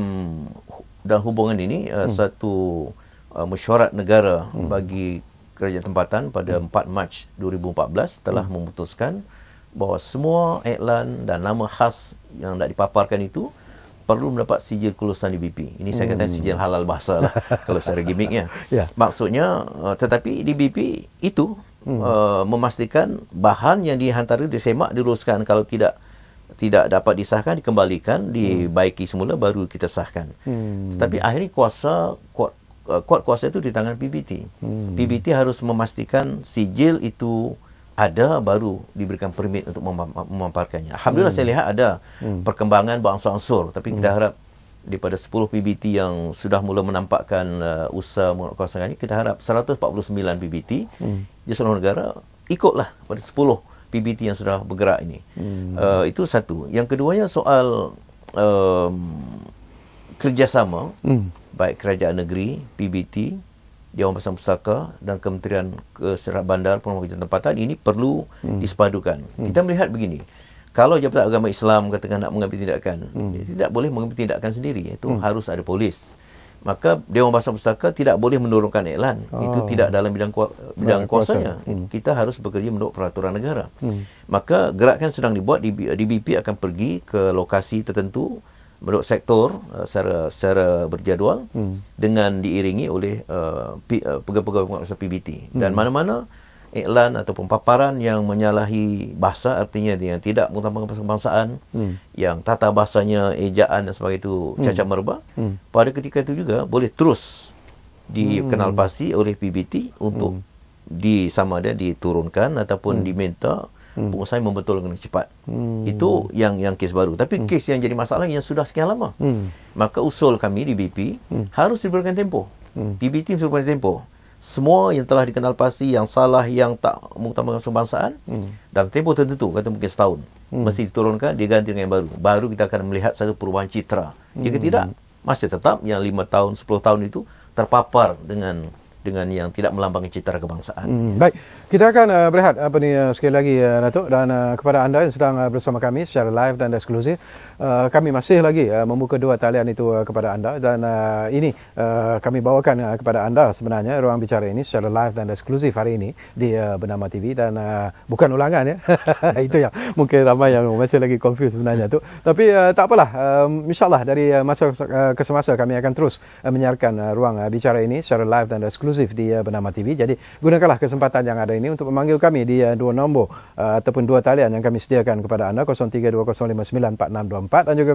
dalam hubungan ini uh, hmm. satu uh, mesyuarat negara hmm. bagi kerajaan tempatan pada hmm. 4 Mac 2014 telah hmm. memutuskan bahawa semua iklan dan nama khas yang tidak dipaparkan itu perlu mendapat sijil kelulusan UBP. Ini saya kata hmm. sijil halal bahasa lah kalau secara gimmicknya. Yeah. Maksudnya uh, tetapi UBP itu hmm. uh, memastikan bahan yang dihantar itu disemak diluruskan kalau tidak tidak dapat disahkan dikembalikan hmm. dibaiki semula baru kita sahkan. Hmm. Tetapi akhirnya kuasa kuat, eh, kuat kuasa itu di tangan PBT. Hmm. PBT harus memastikan sijil itu ada baru diberikan permit untuk memamparkannya. Alhamdulillah hmm. saya lihat ada hmm. perkembangan berangsur-angsur tapi hmm. kita harap daripada 10 PBT yang sudah mula menampakkan uh, usaha mengkawasannya kita harap 149 PBT hmm. di seluruh negara ikutlah pada 10 PBT yang sudah bergerak ini. Hmm. Uh, itu satu. Yang keduanya soal um, kerjasama hmm. baik kerajaan negeri, PBT Dewan Pasang Pustaka dan Kementerian Keserah Bandar Pemerintah Tempatan ini perlu hmm. disepadukan. Hmm. Kita melihat begini, kalau Jabatan Agama Islam katakan nak mengambil tindakan, hmm. dia tidak boleh mengambil tindakan sendiri. Itu hmm. harus ada polis. Maka Dewan Pasang Pustaka tidak boleh menurunkan iklan. Oh. Itu ah. tidak dalam bidang, kuat, bidang kuasanya. Hmm. Kita harus bekerja menurut peraturan negara. Hmm. Maka gerakan sedang dibuat, DBP akan pergi ke lokasi tertentu, menurut sektor uh, secara, secara berjadual hmm. dengan diiringi oleh uh, pegawai-pegawai penguasa PBT hmm. dan mana-mana iklan ataupun paparan yang menyalahi bahasa artinya yang tidak mengutamakan bahasa kebangsaan hmm. yang tata bahasanya ejaan dan sebagainya itu hmm. cacat hmm. merba hmm. pada ketika itu juga boleh terus dikenalpasti hmm. oleh PBT untuk hmm. sama ada diturunkan ataupun hmm. diminta hmm. pengusaha yang membetulkan cepat. Hmm. Itu yang yang kes baru. Tapi hmm. kes yang jadi masalah yang sudah sekian lama. Hmm. Maka usul kami di BP hmm. harus diberikan tempoh. BP hmm. Team diberikan tempoh. Semua yang telah dikenal pasti yang salah, yang tak mengutamakan kebangsaan hmm. dan tempo tertentu, kata mungkin setahun. Hmm. Mesti diturunkan, diganti dengan yang baru. Baru kita akan melihat satu perubahan citra. Jika hmm. tidak, masih tetap yang 5 tahun, 10 tahun itu terpapar dengan dengan yang tidak melambangkan citra kebangsaan. Hmm, baik, kita akan uh, berehat apa ni uh, sekali lagi uh, Datuk dan uh, kepada anda yang sedang uh, bersama kami secara live dan eksklusif. Uh, kami masih lagi uh, membuka dua talian itu uh, kepada anda dan uh, ini uh, kami bawakan uh, kepada anda sebenarnya ruang bicara ini secara live dan eksklusif hari ini di uh, Bernama TV dan uh, bukan ulangan ya. itu yang mungkin ramai yang masih lagi confused sebenarnya tu. Tapi uh, tak apalah um, insyaallah dari uh, masa uh, ke semasa kami akan terus uh, menyiarkan uh, ruang uh, bicara ini secara live dan eksklusif di uh, Bernama TV. Jadi gunakanlah kesempatan yang ada ini untuk memanggil kami di uh, dua nombor uh, ataupun dua talian yang kami sediakan kepada anda 0320594624 0395439024 dan juga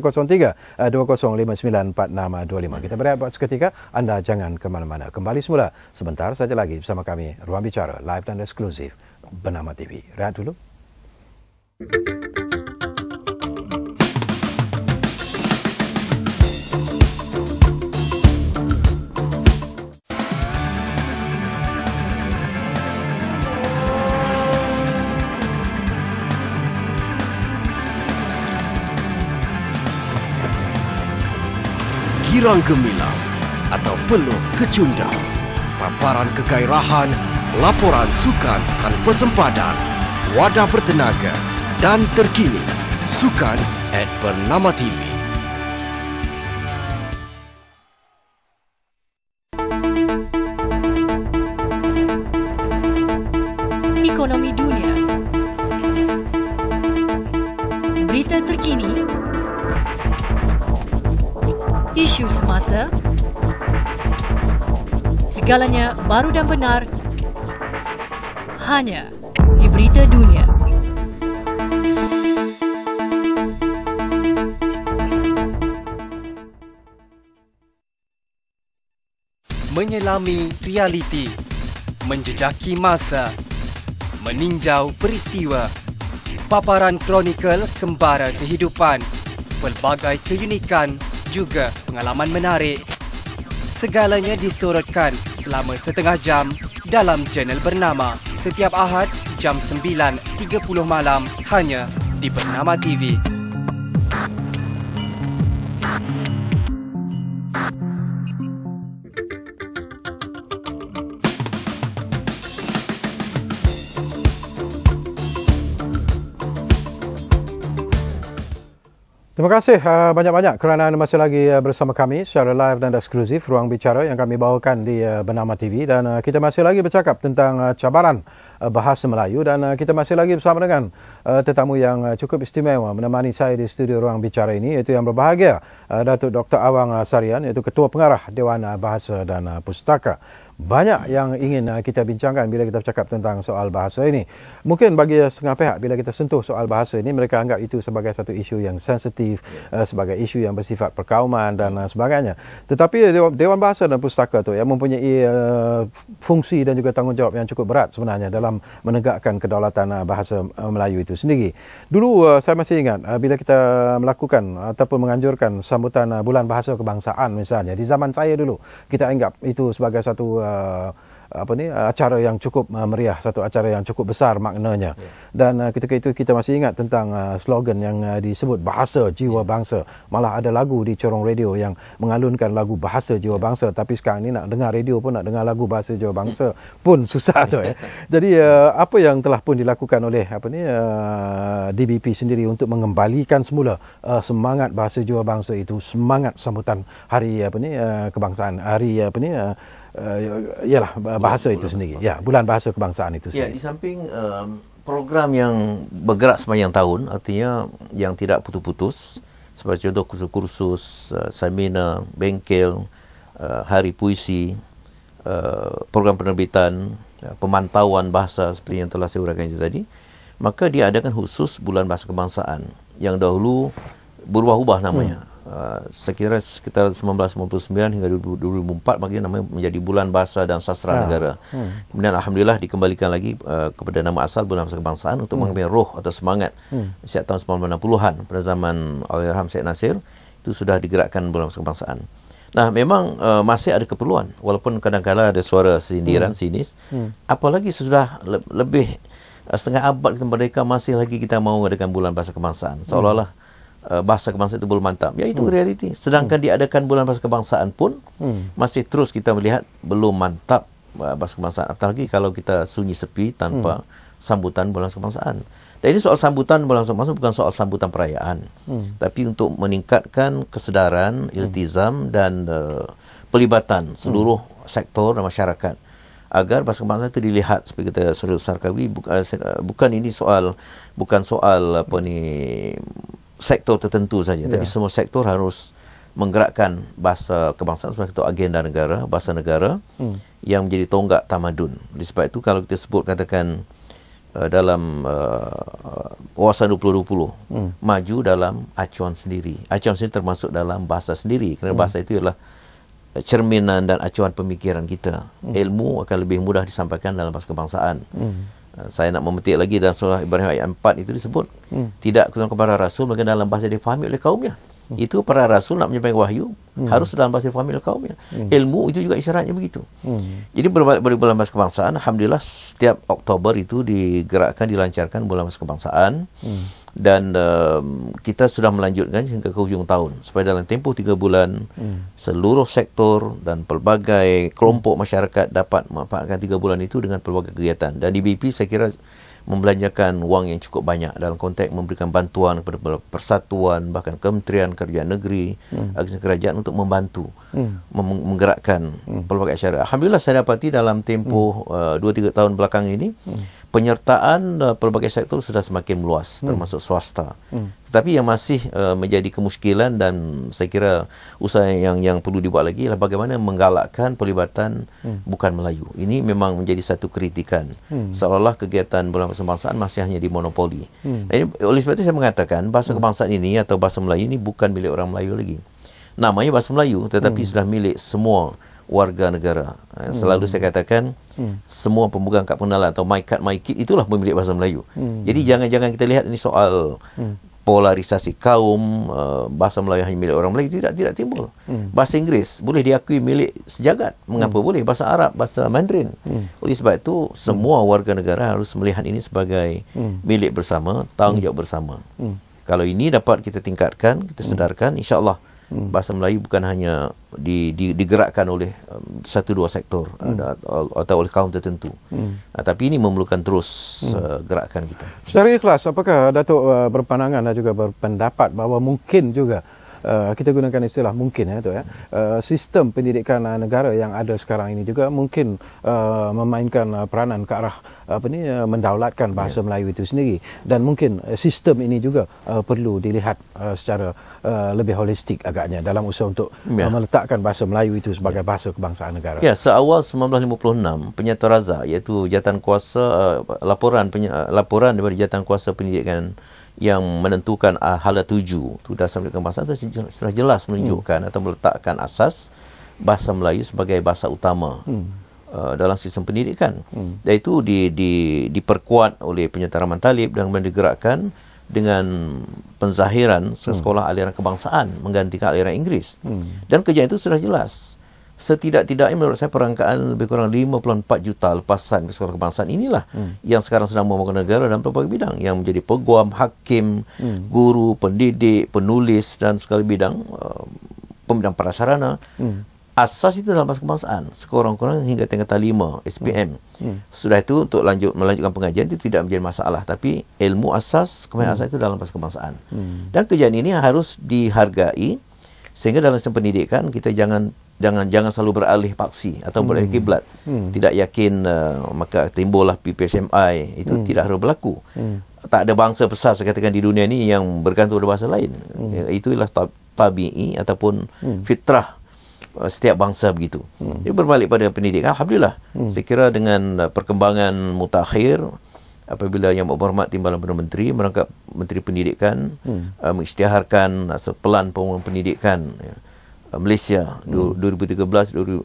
0320594625. Kita berehat buat seketika. Anda jangan ke mana-mana. Kembali semula sebentar saja lagi bersama kami Ruang Bicara Live dan Eksklusif Bernama TV. Rehat dulu. Thank you. girang gemilang atau peluk kecundang. Paparan kegairahan, laporan sukan dan sempadan, wadah bertenaga dan terkini sukan at Bernama TV. segalanya baru dan benar hanya di Berita Dunia. Menyelami realiti, menjejaki masa, meninjau peristiwa, paparan kronikel kembara kehidupan, pelbagai keunikan juga pengalaman menarik segalanya disorotkan selama setengah jam dalam channel bernama setiap Ahad jam 9.30 malam hanya di Bernama TV. Terima kasih uh, banyak-banyak kerana anda masih lagi uh, bersama kami secara live dan eksklusif ruang bicara yang kami bawakan di uh, Bernama TV dan uh, kita masih lagi bercakap tentang uh, cabaran uh, bahasa Melayu dan uh, kita masih lagi bersama dengan uh, tetamu yang uh, cukup istimewa menemani saya di studio ruang bicara ini iaitu yang berbahagia uh, Datuk Dr Awang uh, Sarian iaitu Ketua Pengarah Dewan uh, Bahasa dan uh, Pustaka banyak yang ingin uh, kita bincangkan bila kita bercakap tentang soal bahasa ini. Mungkin bagi setengah pihak bila kita sentuh soal bahasa ini mereka anggap itu sebagai satu isu yang sensitif, uh, sebagai isu yang bersifat perkauman dan uh, sebagainya. Tetapi Dewan Bahasa dan Pustaka tu yang mempunyai fungsi dan juga tanggungjawab yang cukup berat sebenarnya dalam menegakkan kedaulatan bahasa Melayu itu sendiri. Dulu saya masih ingat bila kita melakukan ataupun menganjurkan sambutan Bulan Bahasa Kebangsaan misalnya di zaman saya dulu kita anggap itu sebagai satu Uh, apa ni uh, acara yang cukup uh, meriah satu acara yang cukup besar maknanya ya. dan ketika itu kita masih ingat tentang slogan yang disebut bahasa jiwa ya. bangsa malah ada lagu di corong radio yang mengalunkan lagu bahasa jiwa ya. bangsa tapi sekarang ni nak dengar radio pun nak dengar lagu bahasa jiwa bangsa pun susah tu ya jadi apa yang telah pun dilakukan oleh apa ni DBP sendiri untuk mengembalikan semula semangat bahasa jiwa bangsa itu semangat sambutan hari apa ni kebangsaan hari apa ni uh, eh, ialah bahasa bulan, itu sendiri. Ya, bulan bahasa kebangsaan itu ya, sendiri. Ya, di samping um, program yang bergerak sepanjang tahun, artinya yang tidak putus-putus, seperti contoh kursus-kursus, uh, seminar, bengkel, uh, hari puisi, uh, program penerbitan, uh, pemantauan bahasa seperti yang telah saya uraikan itu tadi, maka dia diadakan khusus bulan bahasa kebangsaan yang dahulu berubah-ubah namanya. Hmm. Ah, sekitar sekitar 1999 hingga 2004 maknanya namanya menjadi bulan bahasa dan sastra ya. negara. Hmm. Kemudian alhamdulillah dikembalikan lagi uh, kepada nama asal bulan bahasa kebangsaan untuk hmm. mengambil roh atau semangat hmm. sejak tahun 1960-an pada zaman Almarhum Syed Nasir itu sudah digerakkan bulan bahasa kebangsaan. Nah, memang uh, masih ada keperluan walaupun kadang-kadang ada suara sindiran hmm. sinis. Hmm. Apalagi sudah le- lebih setengah abad kita mereka masih lagi kita mau mengadakan bulan bahasa kebangsaan. Seolah-olah hmm. Uh, bahasa kebangsaan itu belum mantap. Ya itu hmm. realiti. Sedangkan hmm. diadakan bulan bahasa kebangsaan pun hmm. masih terus kita melihat belum mantap uh, bahasa kebangsaan. Apalagi kalau kita sunyi sepi tanpa hmm. sambutan bulan bahasa kebangsaan. Dan ini soal sambutan bulan bahasa kebangsaan bukan soal sambutan perayaan. Hmm. Tapi untuk meningkatkan kesedaran, hmm. iltizam dan uh, pelibatan seluruh hmm. sektor dan masyarakat agar bahasa kebangsaan itu dilihat seperti kita Saudara Sarkawi bukan, uh, bukan ini soal bukan soal apa ni sektor tertentu saja yeah. tapi ya. semua sektor harus menggerakkan bahasa kebangsaan sebagai satu agenda negara bahasa negara hmm. yang menjadi tonggak tamadun Disebab itu kalau kita sebut katakan uh, dalam eh, eh, wawasan 2020 hmm. maju dalam acuan sendiri acuan sendiri termasuk dalam bahasa sendiri kerana hmm. bahasa itu ialah cerminan dan acuan pemikiran kita hmm. ilmu akan lebih mudah disampaikan dalam bahasa kebangsaan hmm. Eh, saya nak memetik lagi dalam surah Ibrahim ayat 4 itu disebut hmm. tidak kutuan kepada rasul maka dalam bahasa difahami oleh kaumnya hmm. itu para rasul nak menyampaikan wahyu hmm. harus dalam bahasa difahami oleh kaumnya hmm. ilmu itu juga isyaratnya begitu hmm. jadi berbalik ber- bulan masa kebangsaan alhamdulillah setiap Oktober itu digerakkan dilancarkan bulan masa kebangsaan hmm dan um, kita sudah melanjutkan hingga ke hujung tahun supaya dalam tempoh tiga bulan hmm. seluruh sektor dan pelbagai kelompok masyarakat dapat memanfaatkan tiga bulan itu dengan pelbagai kegiatan dan di BP saya kira membelanjakan wang yang cukup banyak dalam konteks memberikan bantuan kepada persatuan bahkan kementerian Kerja negeri hmm. agensi kerajaan untuk membantu hmm. menggerakkan hmm. pelbagai syarikat. alhamdulillah saya dapati dalam tempoh hmm. uh, tahun belakang ini hmm penyertaan uh, pelbagai sektor sudah semakin luas hmm. termasuk swasta. Hmm. Tetapi yang masih uh, menjadi kemuskilan dan saya kira usaha yang yang perlu dibuat lagi adalah bagaimana menggalakkan pelibatan hmm. bukan Melayu. Ini memang menjadi satu kritikan. Hmm. Seolah-olah kegiatan bola kebangsaan masih hanya dimonopoli. Hmm. Ini, oleh sebab itu saya mengatakan bahasa hmm. kebangsaan ini atau bahasa Melayu ini bukan milik orang Melayu lagi. Namanya bahasa Melayu tetapi hmm. sudah milik semua warga negara. Eh, hmm. Selalu saya katakan hmm. semua pemegang kad pengenalan atau my card my kit itulah pemilik bahasa Melayu. Hmm. Jadi jangan-jangan kita lihat ini soal hmm. polarisasi kaum uh, bahasa Melayu hanya milik orang Melayu tidak tidak timbul. Hmm. Bahasa Inggeris boleh diakui milik sejagat. Mengapa hmm. boleh bahasa Arab, bahasa Mandarin? Hmm. Oleh sebab itu semua hmm. warga negara harus melihat ini sebagai hmm. milik bersama, tanggungjawab hmm. bersama. Hmm. Kalau ini dapat kita tingkatkan, kita hmm. sedarkan, hmm. insya-Allah hmm. bahasa Melayu bukan hanya di, di, digerakkan oleh um, satu dua sektor hmm. atau oleh kaum tertentu. Hmm. Uh, tapi ini memerlukan terus hmm. uh, gerakan kita. Secara ikhlas, apakah Datuk uh, berpandangan dan juga berpendapat bahawa mungkin juga Eh, kita gunakan istilah mungkin ya tu ya uh, sistem pendidikan uh, negara yang ada sekarang ini juga mungkin uh, memainkan uh, peranan ke arah apa ni uh, mendaulatkan bahasa yeah. Melayu itu sendiri dan mungkin uh, sistem ini juga uh, perlu dilihat uh, secara uh, lebih holistik agaknya dalam usaha untuk yeah. uh, meletakkan bahasa Melayu itu sebagai yeah. bahasa kebangsaan negara. Ya, yeah, seawal 1956 penyata razak iaitu jawatan kuasa uh, laporan penya, uh, laporan daripada jawatan kuasa pendidikan yang menentukan uh, hala tuju itu dasar pendidikan bahasa itu sudah jelas menunjukkan hmm. atau meletakkan asas bahasa Melayu sebagai bahasa utama hmm. uh, dalam sistem pendidikan hmm. iaitu di, di, diperkuat oleh penyataan talib dan digerakkan dengan penzahiran sekolah hmm. aliran kebangsaan menggantikan aliran Inggeris hmm. dan kerja itu sudah jelas setidak-tidaknya menurut saya perangkaan lebih kurang 54 juta lepasan sekolah kebangsaan inilah hmm. yang sekarang sedang membangun negara dalam pelbagai bidang yang menjadi peguam, hakim, hmm. guru, pendidik, penulis dan segala bidang uh, pembidang prasarana. Hmm. Asas itu dalam masa kebangsaan, sekurang-kurang hingga tingkat 5 SPM. Hmm. Hmm. Sudah itu untuk lanjut melanjutkan pengajian itu tidak menjadi masalah. Tapi ilmu asas, kemahiran hmm. itu dalam masa kebangsaan. Hmm. Dan kejadian ini harus dihargai sehingga dalam sistem pendidikan kita jangan jangan jangan selalu beralih paksi atau hmm. beralih kiblat. Hmm. Tidak yakin uh, maka timbullah PPSMI itu hmm. tidak harus berlaku. Hmm. Tak ada bangsa besar saya katakan di dunia ini yang bergantung pada bahasa lain. Hmm. Ya, itulah tabii ataupun hmm. fitrah uh, setiap bangsa begitu. Hmm. Jadi hmm. berbalik pada pendidikan alhamdulillah hmm. saya kira dengan uh, perkembangan mutakhir apabila yang berhormat timbalan perdana menteri merangkap menteri pendidikan hmm. uh, mengisytiharkan uh, pelan pembangunan pendidikan ya, Uh, Malaysia hmm.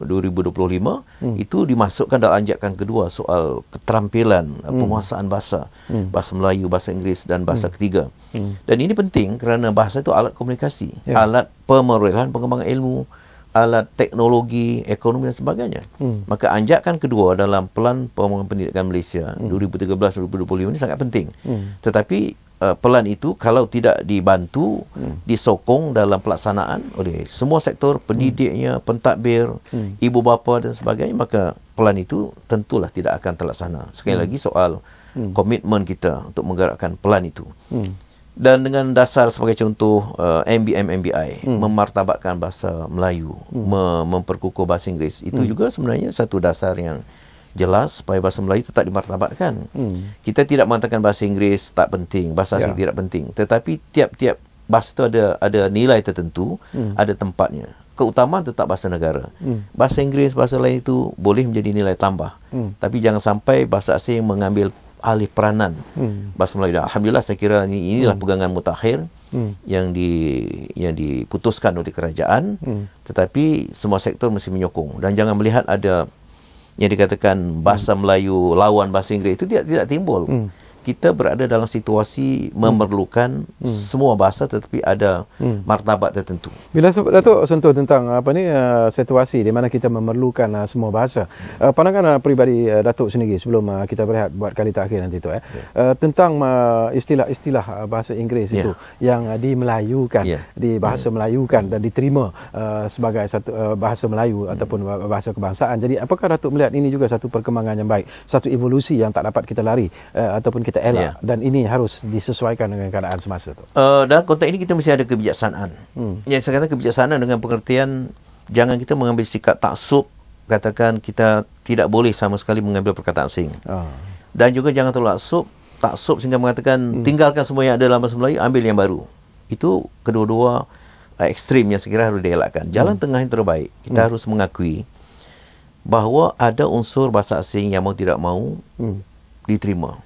2013-2025 hmm. itu dimasukkan dalam anjakan kedua soal keterampilan uh, hmm. penguasaan bahasa hmm. bahasa Melayu, bahasa Inggeris dan bahasa hmm. ketiga hmm. dan ini penting kerana bahasa itu alat komunikasi yeah. alat pemerolehan pengembangan ilmu alat teknologi, ekonomi dan sebagainya hmm. maka anjakan kedua dalam pelan pembangunan pendidikan Malaysia hmm. 2013-2025 ini sangat penting hmm. tetapi uh, pelan itu kalau tidak dibantu hmm. disokong dalam pelaksanaan oleh semua sektor hmm. pendidiknya hmm. pentadbir hmm. ibu bapa dan sebagainya maka pelan itu tentulah tidak akan terlaksana sekali hmm. lagi soal hmm. komitmen kita untuk menggerakkan pelan itu hmm dan dengan dasar sebagai contoh uh, MBM MBI hmm. memartabatkan bahasa Melayu hmm. mem memperkukuh bahasa Inggeris itu hmm. juga sebenarnya satu dasar yang jelas supaya bahasa Melayu tetap dimartabatkan. Hmm. Kita tidak mengatakan bahasa Inggeris tak penting, bahasa asing yeah. tidak penting. Tetapi tiap-tiap bahasa itu ada ada nilai tertentu, hmm. ada tempatnya. Keutamaan tetap bahasa negara. Hmm. Bahasa Inggeris, bahasa lain itu boleh menjadi nilai tambah. Hmm. Tapi jangan sampai bahasa asing mengambil alih peranan hmm. bahasa Melayu. Dan Alhamdulillah saya kira ini inilah hmm. pegangan mutakhir. Hmm. yang di yang diputuskan oleh kerajaan hmm. tetapi semua sektor mesti menyokong dan jangan melihat ada yang dikatakan bahasa Melayu lawan bahasa Inggeris itu tidak tidak timbul. Hmm kita berada dalam situasi hmm. memerlukan hmm. semua bahasa tetapi ada hmm. martabat tertentu. Bila Datuk ya. sentuh tentang uh, apa ni uh, situasi di mana kita memerlukan uh, semua bahasa. Hmm. Uh, pandangan uh, peribadi uh, Datuk sendiri sebelum uh, kita berehat buat kali terakhir nanti tu eh. Yeah. Uh, tentang istilah-istilah uh, uh, bahasa Inggeris yeah. itu yang uh, dimelayukan, yeah. di bahasa yeah. melayukan dan diterima uh, sebagai satu uh, bahasa Melayu hmm. ataupun bahasa kebangsaan. Jadi apakah Datuk melihat ini juga satu perkembangan yang baik, satu evolusi yang tak dapat kita lari uh, ataupun kita kita elak yeah. dan ini harus disesuaikan dengan keadaan semasa tu. Uh, dalam konteks ini kita mesti ada kebijaksanaan. Hmm. Yang saya kata kebijaksanaan dengan pengertian jangan kita mengambil sikap taksub katakan kita tidak boleh sama sekali mengambil perkataan asing. Oh. Dan juga jangan terlalu taksub, taksub sehingga mengatakan hmm. tinggalkan semua yang ada dalam bahasa Melayu, ambil yang baru. Itu kedua-dua uh, ekstrim yang sekiranya harus dielakkan. Jalan hmm. tengah yang terbaik, kita hmm. harus mengakui bahawa ada unsur bahasa asing yang mau tidak mau hmm. diterima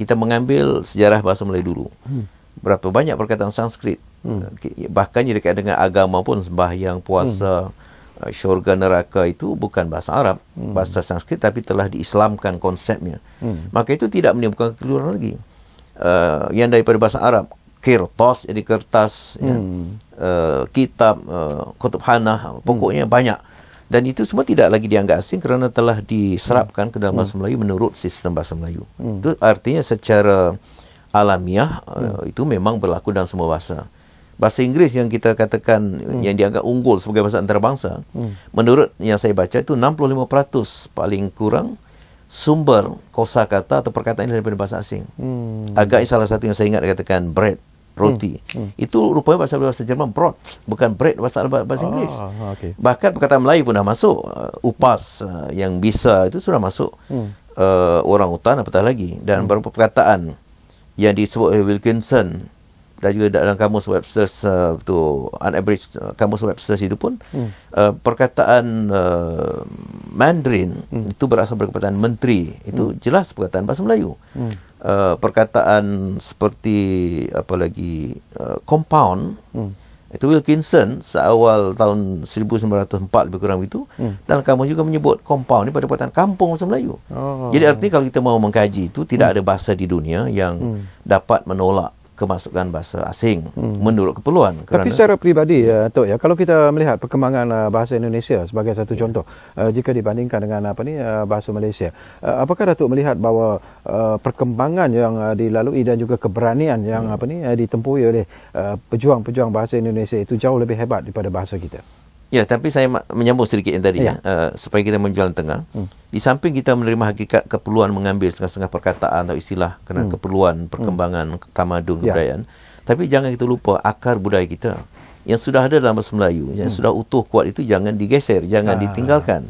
kita mengambil sejarah bahasa Melayu dulu. Hmm. Berapa banyak perkataan Sanskrit. Hmm. Bahkan jika dekat dengan agama pun sembahyang, puasa, hmm. Eh, syurga neraka itu bukan bahasa Arab, hmm. bahasa Sanskrit tapi telah diislamkan konsepnya. Hmm. Maka itu tidak menimbulkan keliruan lagi. Uh, yang daripada bahasa Arab kertas jadi kertas ya. hmm. ya. uh, kitab uh, kutub hanah pokoknya hmm. banyak dan itu semua tidak lagi dianggap asing kerana telah diserapkan ke dalam hmm. bahasa Melayu menurut sistem bahasa Melayu. Hmm. Itu artinya secara alamiah uh, hmm. uh, itu memang berlaku dalam semua bahasa. Bahasa Inggeris yang kita katakan hmm. yang dianggap unggul sebagai bahasa antarabangsa, hmm. menurut yang saya baca itu 65% paling kurang sumber kosakata atau perkataan daripada bahasa asing. Hmm. Agaknya salah satu yang saya ingat katakan bread roti. Hmm. Hmm. Itu rupanya bahasa bahasa Jerman brot bukan bread bahasa bahasa ah, Inggeris. Ah, okay. Bahkan perkataan Melayu pun dah masuk uh, upas uh, yang bisa itu sudah masuk. Hmm. Uh, orang hutan apatah lagi dan hmm. beberapa perkataan yang disebut oleh Wilkinson dan juga dalam kamus Webster uh, tu unabridged uh, kamus Webster itu pun hmm. uh, perkataan uh, Mandarin hmm. itu berasal dari perkataan menteri itu hmm. jelas perkataan bahasa Melayu. Hmm. Uh, perkataan seperti apa lagi uh, compound hmm. itu Wilkinson seawal tahun 1904 lebih kurang itu hmm. dan kamu juga menyebut compound ini pada perkataan kampung bahasa Melayu. Oh. Jadi artinya kalau kita mau mengkaji itu tidak hmm. ada bahasa di dunia yang hmm. dapat menolak kemasukan bahasa asing hmm. menurut keperluan. Kerana... Tapi secara pribadi ya eh, Tok ya kalau kita melihat perkembangan uh, bahasa Indonesia sebagai satu yeah. contoh uh, jika dibandingkan dengan apa ni uh, bahasa Malaysia uh, apakah Datuk melihat bahawa uh, perkembangan yang uh, dilalui dan juga keberanian yang hmm. apa ni uh, ditempuhi oleh pejuang-pejuang bahasa Indonesia itu jauh lebih hebat daripada bahasa kita? Ya, tapi saya menyambung sedikit yang tadi ya. Ya, uh, supaya kita menjalan tengah. Hmm. Di samping kita menerima hakikat keperluan mengambil setengah-setengah perkataan atau istilah kena hmm. keperluan hmm. perkembangan hmm. tamadun ya. kebudayaan. Ya. Tapi jangan kita lupa akar budaya kita yang sudah ada dalam bahasa Melayu, yang hmm. sudah utuh kuat itu jangan digeser, jangan ah. ditinggalkan.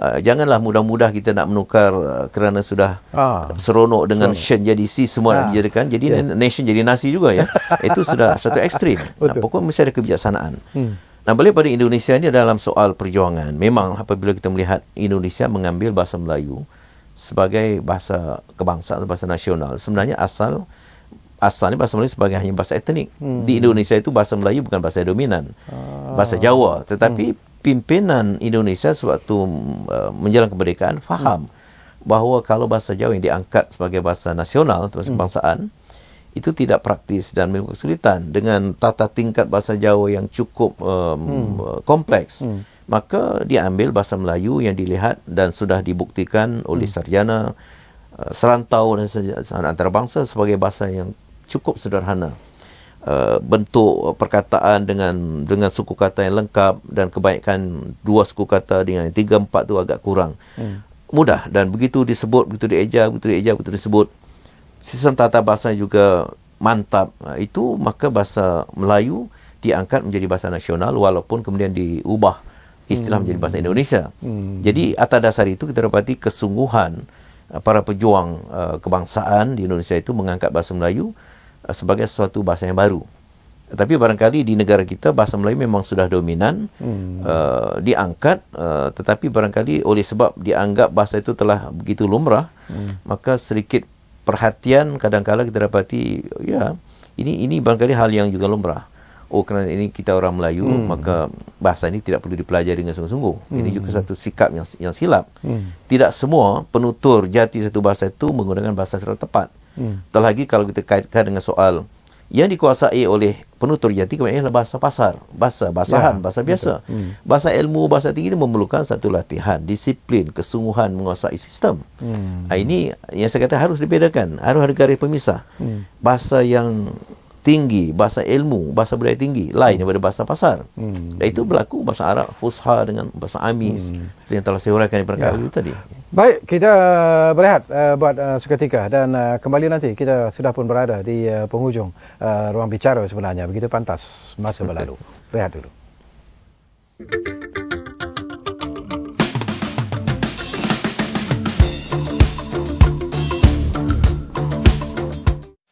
Uh, janganlah mudah-mudah kita nak menukar uh, kerana sudah ah. seronok dengan so. shen jadi si semua ah. dijadikan jadi yeah. nation jadi nasi juga ya. itu sudah satu ekstrim. Nah, pokoknya mesti ada kebijaksanaan. Hmm. Nah, balik pada Indonesia ni dalam soal perjuangan. Memang apabila kita melihat Indonesia mengambil bahasa Melayu sebagai bahasa kebangsaan atau bahasa nasional, sebenarnya asal asalnya bahasa Melayu sebagai hanya bahasa etnik. Hmm. Di Indonesia itu bahasa Melayu bukan bahasa dominan. Ah. Bahasa Jawa, tetapi hmm. pimpinan Indonesia sewaktu uh, menjelang kemerdekaan faham hmm. bahawa kalau bahasa Jawa yang diangkat sebagai bahasa nasional atau bahasa hmm. kebangsaan hmm itu tidak praktis dan memang kesulitan dengan tata tingkat bahasa Jawa yang cukup um, hmm. kompleks. Hmm. Maka diambil bahasa Melayu yang dilihat dan sudah dibuktikan oleh hmm. sarjana uh, serantau dan antarabangsa sebagai bahasa yang cukup sederhana. Uh, bentuk perkataan dengan dengan suku kata yang lengkap dan kebaikan dua suku kata dengan tiga empat tu agak kurang hmm. mudah dan begitu disebut begitu dieja begitu dieja begitu disebut sistem tata bahasa juga mantap ha, itu maka bahasa Melayu diangkat menjadi bahasa nasional walaupun kemudian diubah istilah hmm. menjadi bahasa Indonesia. Hmm. Jadi atas dasar itu kita dapati kesungguhan uh, para pejuang uh, kebangsaan di Indonesia itu mengangkat bahasa Melayu uh, sebagai suatu bahasa yang baru. Tapi barangkali di negara kita bahasa Melayu memang sudah dominan hmm. uh, diangkat, uh, tetapi barangkali oleh sebab dianggap bahasa itu telah begitu lumrah, hmm. maka sedikit perhatian kadang-kadang kita dapati ya ini ini barangkali hal yang juga lumrah oh kerana ini kita orang Melayu hmm. maka bahasa ini tidak perlu dipelajari dengan sungguh-sungguh hmm. ini juga satu sikap yang yang silap hmm. tidak semua penutur jati satu bahasa itu menggunakan bahasa secara tepat hmm. terlebih kalau kita kaitkan dengan soal yang dikuasai oleh penutur jati. tinggi ialah bahasa pasar, bahasa basahan, ya, bahasa biasa. Hmm. Bahasa ilmu, bahasa tinggi ini memerlukan satu latihan, disiplin, kesungguhan menguasai sistem. Hmm. Ah, ini yang saya kata harus dibedakan, harus ada garis pemisah. Hmm. Bahasa yang tinggi, bahasa ilmu, bahasa budaya tinggi lain hmm. daripada bahasa pasar. Hmm. Dan itu berlaku bahasa Arab, Fusha dengan bahasa Amis hmm. seperti yang telah saya huraikan di ya. itu tadi. Baik, kita eh, berehat uh, buat uh, seketika dan uh, kembali nanti kita sudah pun berada di uh, penghujung uh, ruang bicara sebenarnya. Begitu pantas masa berlalu. Rehat dulu.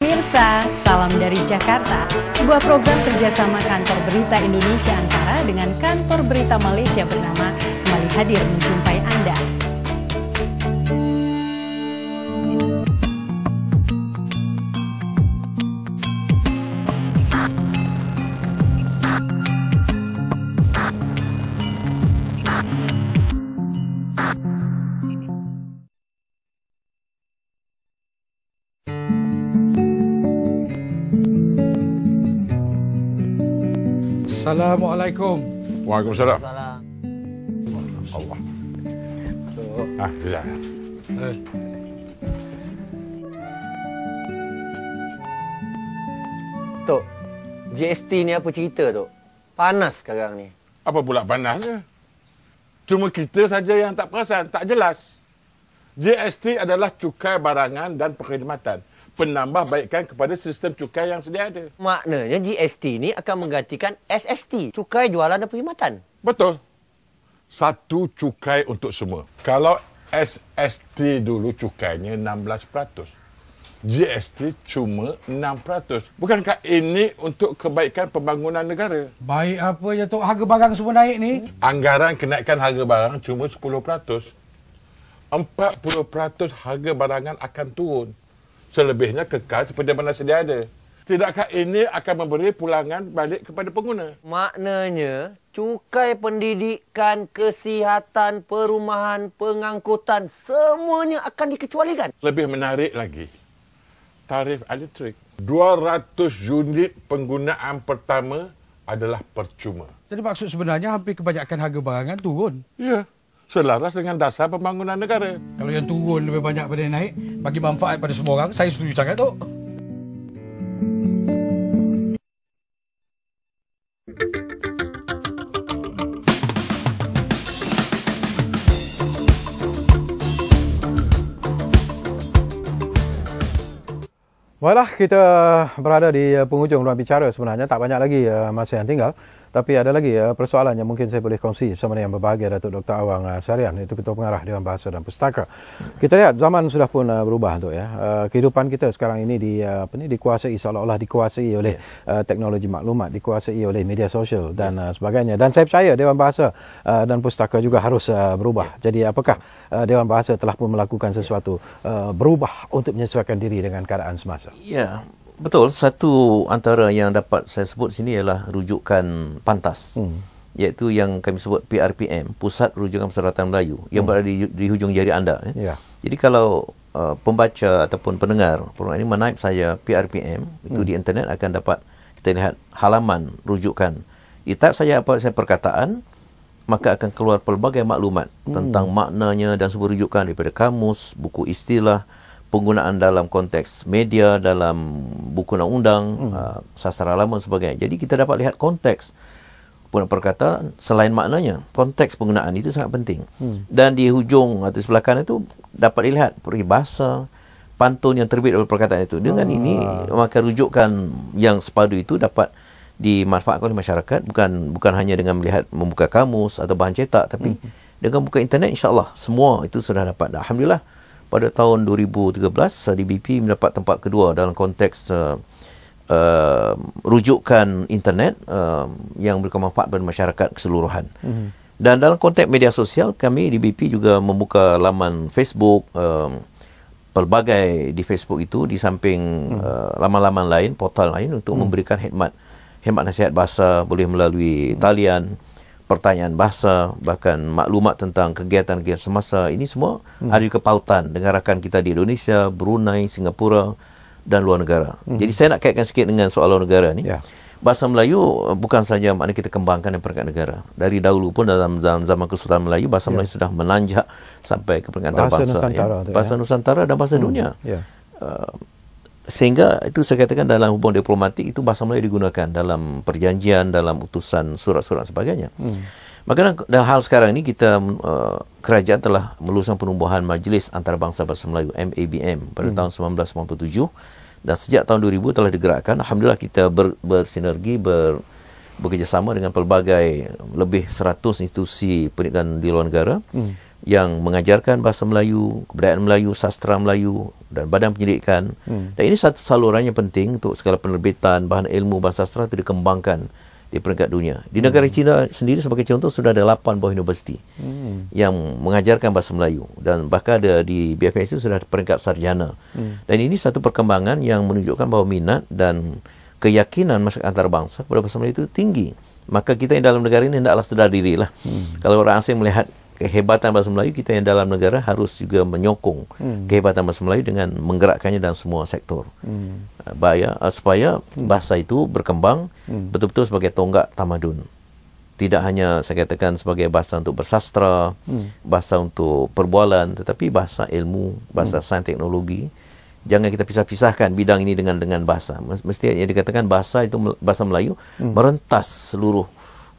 Mirsa, salam dari Jakarta. Sebuah program kerjasama Kantor Berita Indonesia Antara dengan Kantor Berita Malaysia bernama Mali Hadir menjumpai Assalamualaikum. Waalaikumsalam. Allah. Ah, bila. Eh. Tok, GST ni apa cerita, Tok? Panas sekarang ni. Apa pula panasnya? Cuma kita saja yang tak perasan, tak jelas. GST adalah cukai barangan dan perkhidmatan penambah baikkan kepada sistem cukai yang sedia ada. Maknanya GST ini akan menggantikan SST, cukai jualan dan perkhidmatan. Betul. Satu cukai untuk semua. Kalau SST dulu cukainya 16%. GST cuma 6%. Bukankah ini untuk kebaikan pembangunan negara? Baik apa je tu harga barang semua naik ni? Anggaran kenaikan harga barang cuma 10%. 40% harga barangan akan turun selebihnya kekal seperti mana sedia ada. Tidakkah ini akan memberi pulangan balik kepada pengguna? Maknanya, cukai pendidikan, kesihatan, perumahan, pengangkutan semuanya akan dikecualikan. Lebih menarik lagi, tarif elektrik. 200 unit penggunaan pertama adalah percuma. Jadi maksud sebenarnya hampir kebanyakan harga barangan turun. Ya. Yeah selaras dengan dasar pembangunan negara. Kalau yang turun lebih banyak pada naik, bagi manfaat pada semua orang, saya setuju sangat tu. Baiklah, kita berada di eh, penghujung ruang bicara sebenarnya. Tak banyak lagi eh, masa yang tinggal. Tapi ada lagi ya eh, persoalan yang mungkin saya boleh kongsi sama dengan berbahagia Datuk Dr. Awang uh, Sarian itu Ketua Pengarah Dewan Bahasa dan Pustaka. Kita lihat zaman sudah pun uh, berubah tu ya. Uh, kehidupan kita sekarang ini di uh, apa ni dikuasai seolah-olah dikuasai oleh yeah. uh, teknologi maklumat, dikuasai oleh media sosial dan uh, sebagainya. Dan saya percaya Dewan Bahasa uh, dan Pustaka juga harus uh, berubah. Yeah. Jadi apakah uh, Dewan Bahasa telah pun melakukan sesuatu uh, berubah untuk menyesuaikan diri dengan keadaan semasa? Ya. Yeah betul satu antara yang dapat saya sebut sini ialah rujukan pantas hmm. iaitu yang kami sebut PRPM Pusat Rujukan Persyaratan Melayu yang hmm. berada di, di hujung jari anda eh. ya. Yeah. Jadi kalau uh, pembaca ataupun pendengar program ini menaip saya PRPM itu hmm. di internet akan dapat kita lihat halaman rujukan. Di saya apa saya perkataan maka akan keluar pelbagai maklumat hmm. tentang maknanya dan sebuah rujukan daripada kamus, buku istilah penggunaan dalam konteks media dalam buku undang-undang hmm. uh, ah, sastra lama sebagainya. Jadi kita dapat lihat konteks pun perkata selain maknanya konteks penggunaan itu sangat penting. Hmm. Dan di hujung atau sebelah kanan itu dapat dilihat peribahasa pantun yang terbit oleh perkataan itu. Dengan hmm. ini ah. maka rujukan yang sepadu itu dapat dimanfaatkan oleh masyarakat bukan bukan hanya dengan melihat membuka kamus atau bahan cetak tapi hmm. dengan buka internet Insyaallah semua itu sudah dapat. Alhamdulillah pada tahun 2013 DBP mendapat tempat kedua dalam konteks uh, uh, rujukan internet uh, yang memberikan manfaat bagi masyarakat keseluruhan. Mm-hmm. Dan dalam konteks media sosial kami DBP juga membuka laman Facebook um, pelbagai di Facebook itu di samping hmm. uh, laman-laman lain portal lain untuk hmm. memberikan khidmat khidmat nasihat bahasa boleh melalui hmm. talian pertanyaan bahasa bahkan maklumat tentang kegiatan-kegiatan semasa ini semua hmm. ada juga pautan dengan rakan kita di Indonesia, Brunei, Singapura dan luar negara. Hmm. Jadi saya nak kaitkan sikit dengan soal luar negara ni. Yeah. Bahasa Melayu eh, bukan saja makna kita kembangkan di peringkat negara. Dari dahulu pun dalam dalam zaman Kesultanan Melayu bahasa yeah. Melayu sudah menanjak sampai ke peringkat bahasa antarabangsa. Ya. Nusantara ya. Bahasa Nusantara dan bahasa hmm. dunia. Yeah. Ya. Uh, sehingga itu saya katakan dalam hubungan diplomatik itu bahasa Melayu digunakan dalam perjanjian dalam utusan surat-surat sebagainya. Hmm. Maka dalam hal sekarang ini kita uh, kerajaan telah meluluskan penubuhan Majlis Antarabangsa Bahasa Melayu MABM pada hmm. tahun 1997 dan sejak tahun 2000 telah digerakkan alhamdulillah kita ber, bersinergi ber, bekerjasama dengan pelbagai lebih 100 institusi pendidikan di luar negara. Hmm yang mengajarkan bahasa Melayu, kebudayaan Melayu, sastra Melayu, dan badan penyelidikan. Hmm. Dan ini satu saluran yang penting untuk segala penerbitan bahan ilmu bahasa sastra itu dikembangkan di peringkat dunia. Di hmm. negara China sendiri sebagai contoh sudah ada 8 buah universiti hmm. yang mengajarkan bahasa Melayu dan bahkan ada di BFS itu sudah peringkat sarjana. Hmm. Dan ini satu perkembangan yang menunjukkan bahawa minat dan keyakinan masyarakat antarabangsa kepada bahasa Melayu itu tinggi. Maka kita yang dalam negara ini hendaklah sedar dirilah. Hmm. Kalau orang asing melihat kehebatan bahasa Melayu kita yang dalam negara harus juga menyokong hmm. kehebatan bahasa Melayu dengan menggerakkannya dalam semua sektor. Hmm. Eh, bahaya, eh, supaya hmm. bahasa itu berkembang hmm. betul-betul sebagai tonggak tamadun. Tidak hanya saya katakan sebagai bahasa untuk bersastra, hmm. bahasa untuk perbualan tetapi bahasa ilmu, bahasa hmm. sains teknologi. Jangan kita pisah-pisahkan bidang ini dengan dengan bahasa. Mestinya dikatakan bahasa itu bahasa Melayu hmm. merentas seluruh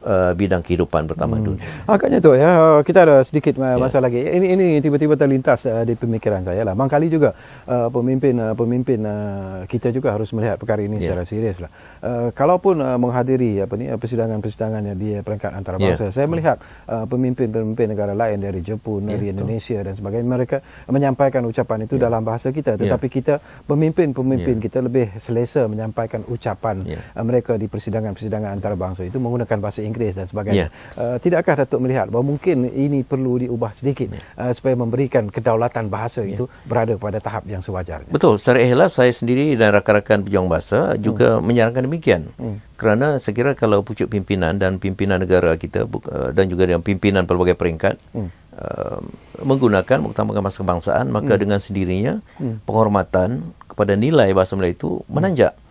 Uh, bidang kehidupan pertama hmm. dunia. Agaknya ah, tu ya ah, kita ada sedikit ya. masa yeah. lagi. Ini ini tiba-tiba terlintas uh, di pemikiran saya lah. Mangkali juga uh, pemimpin uh, pemimpin uh, kita juga harus melihat perkara ini yeah. secara serius lah. Uh, kalaupun uh, menghadiri apa ni uh, persidangan persidangan yang di peringkat antarabangsa, yeah. saya melihat uh, pemimpin pemimpin negara lain dari Jepun, ya, dari Indonesia dan sebagainya mereka menyampaikan ucapan itu yeah. dalam bahasa kita. Ya. Tetapi yeah. kita pemimpin pemimpin yeah. kita lebih selesa menyampaikan ucapan yeah. Uh, mereka di persidangan persidangan antarabangsa itu menggunakan bahasa Inggeris Inggeris dan sebagainya. Yeah. Ya. Uh, tidakkah Datuk melihat bahawa mungkin ini perlu diubah sedikit yeah. Ya. uh, supaya memberikan kedaulatan bahasa yeah. itu berada pada tahap yang sewajarnya? Betul. Secara ikhlas saya sendiri dan rakan-rakan pejuang bahasa hmm. juga menyarankan demikian. Hmm. Kerana saya kira kalau pucuk pimpinan dan pimpinan negara kita uh, dan juga dengan pimpinan pelbagai peringkat hmm. uh, menggunakan mengutamakan bahasa kebangsaan maka hmm. dengan sendirinya hmm. penghormatan kepada nilai bahasa Melayu itu menanjak. Hmm.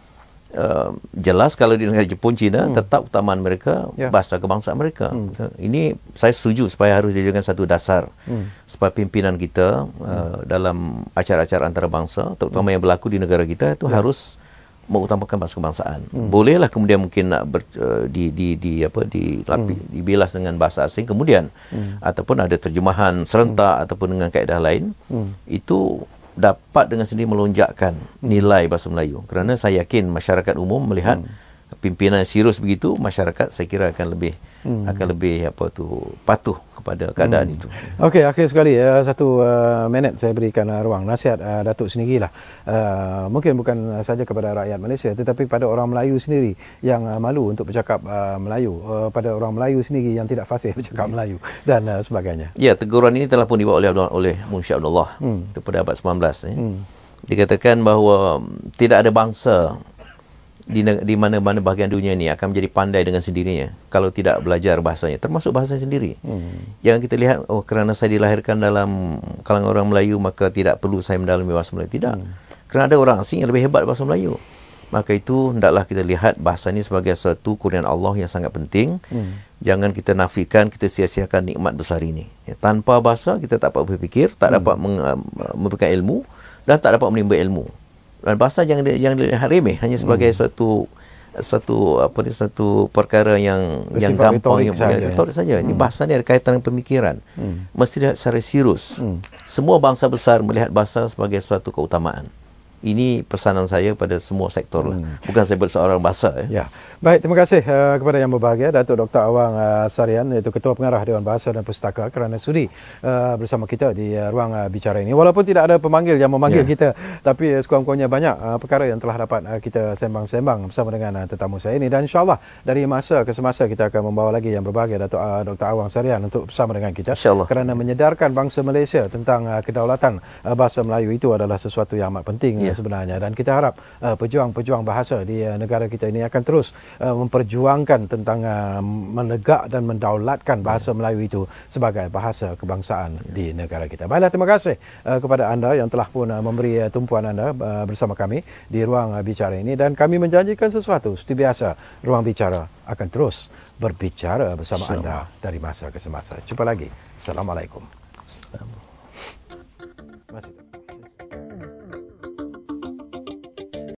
Uh, jelas kalau di negara Jepun Cina hmm. tetap utamaan mereka yeah. bahasa kebangsaan mereka. Hmm. Ini saya setuju supaya harus dijadikan satu dasar hmm. supaya pimpinan kita hmm. Uh, dalam acara-acara antarabangsa terutama hmm. yang berlaku di negara kita itu yeah. harus mengutamakan bahasa kebangsaan. Hmm. Bolehlah kemudian mungkin nak ber, uh, di, di di apa di hmm. dibilas dengan bahasa asing kemudian hmm. ataupun ada terjemahan serentak hmm. ataupun dengan kaedah lain. Hmm. Itu dapat dengan sendiri melonjakkan nilai bahasa Melayu kerana saya yakin masyarakat umum melihat hmm. pimpinan Sirus begitu masyarakat saya kira akan lebih hmm. akan lebih apa tu patuh pada keadaan hmm. itu. Okey, akhir sekali uh, satu uh, eh, minit saya berikan uh, ruang nasihat uh, Datuk sendirilah. Uh, mungkin bukan saja kepada rakyat Malaysia tetapi pada orang Melayu sendiri yang uh, malu untuk bercakap uh, Melayu, uh, pada orang Melayu sendiri yang tidak fasih bercakap hmm. Melayu dan uh, sebagainya. Ya, teguran ini telah pun dibawa oleh oleh Munshi Abdullah hmm. kepada abad 19 ya. Hmm. Dikatakan bahawa mm, tidak ada bangsa di, di mana-mana bahagian dunia ini akan menjadi pandai dengan sendirinya kalau tidak belajar bahasanya termasuk bahasa sendiri. Hmm. Yang kita lihat oh kerana saya dilahirkan dalam kalangan orang Melayu maka tidak perlu saya mendalami bahasa Melayu tidak. Hmm. Kerana ada orang asing yang lebih hebat bahasa Melayu. Maka itu hendaklah kita lihat bahasa ini sebagai satu kurnian Allah yang sangat penting. Hmm. Jangan kita nafikan kita sia-siakan nikmat besar ini. Ya, tanpa bahasa kita tak dapat berfikir, tak hmm. dapat memberikan ilmu dan tak dapat menimba ilmu dan bahasa yang dia, yang dia remeh hanya sebagai hmm. satu satu apa ni satu perkara yang Bersifat yang gampang yang betul saja ini hmm. bahasa ni ada kaitan dengan pemikiran hmm. mesti dia secara serius hmm. semua bangsa besar melihat bahasa sebagai suatu keutamaan ini pesanan saya pada semua sektor. Lah. Hmm. Lah. Bukan saya seorang bahasa. Ya. ya. Baik, terima kasih uh, kepada yang berbahagia, Datuk Dr. Awang uh, Sarian, iaitu Ketua Pengarah Dewan Bahasa dan Pustaka kerana sudi uh, bersama kita di uh, ruang uh, bicara ini. Walaupun tidak ada pemanggil yang memanggil ya. kita, tapi uh, sekurang-kurangnya banyak uh, perkara yang telah dapat uh, kita sembang-sembang bersama dengan uh, tetamu saya ini. Dan insyaAllah dari masa ke semasa kita akan membawa lagi yang berbahagia, Datuk uh, Dr. Awang Sarian untuk bersama dengan kita. InsyaAllah. Kerana menyedarkan bangsa Malaysia tentang uh, kedaulatan uh, bahasa Melayu itu adalah sesuatu yang amat penting. Uh, ya sebenarnya dan kita harap uh, pejuang-pejuang uh, bahasa di uh, negara kita ini akan terus uh, memperjuangkan tentang uh, menegak dan mendaulatkan bahasa yeah. Melayu itu sebagai bahasa kebangsaan yeah. di negara kita. Baiklah terima kasih uh, kepada anda yang telah pun uh, memberi uh, tumpuan anda uh, bersama kami di ruang uh, bicara ini dan kami menjanjikan sesuatu seperti biasa ruang bicara akan terus berbicara bersama Selamat. anda dari masa ke semasa. Jumpa lagi. Assalamualaikum. Assalamualaikum.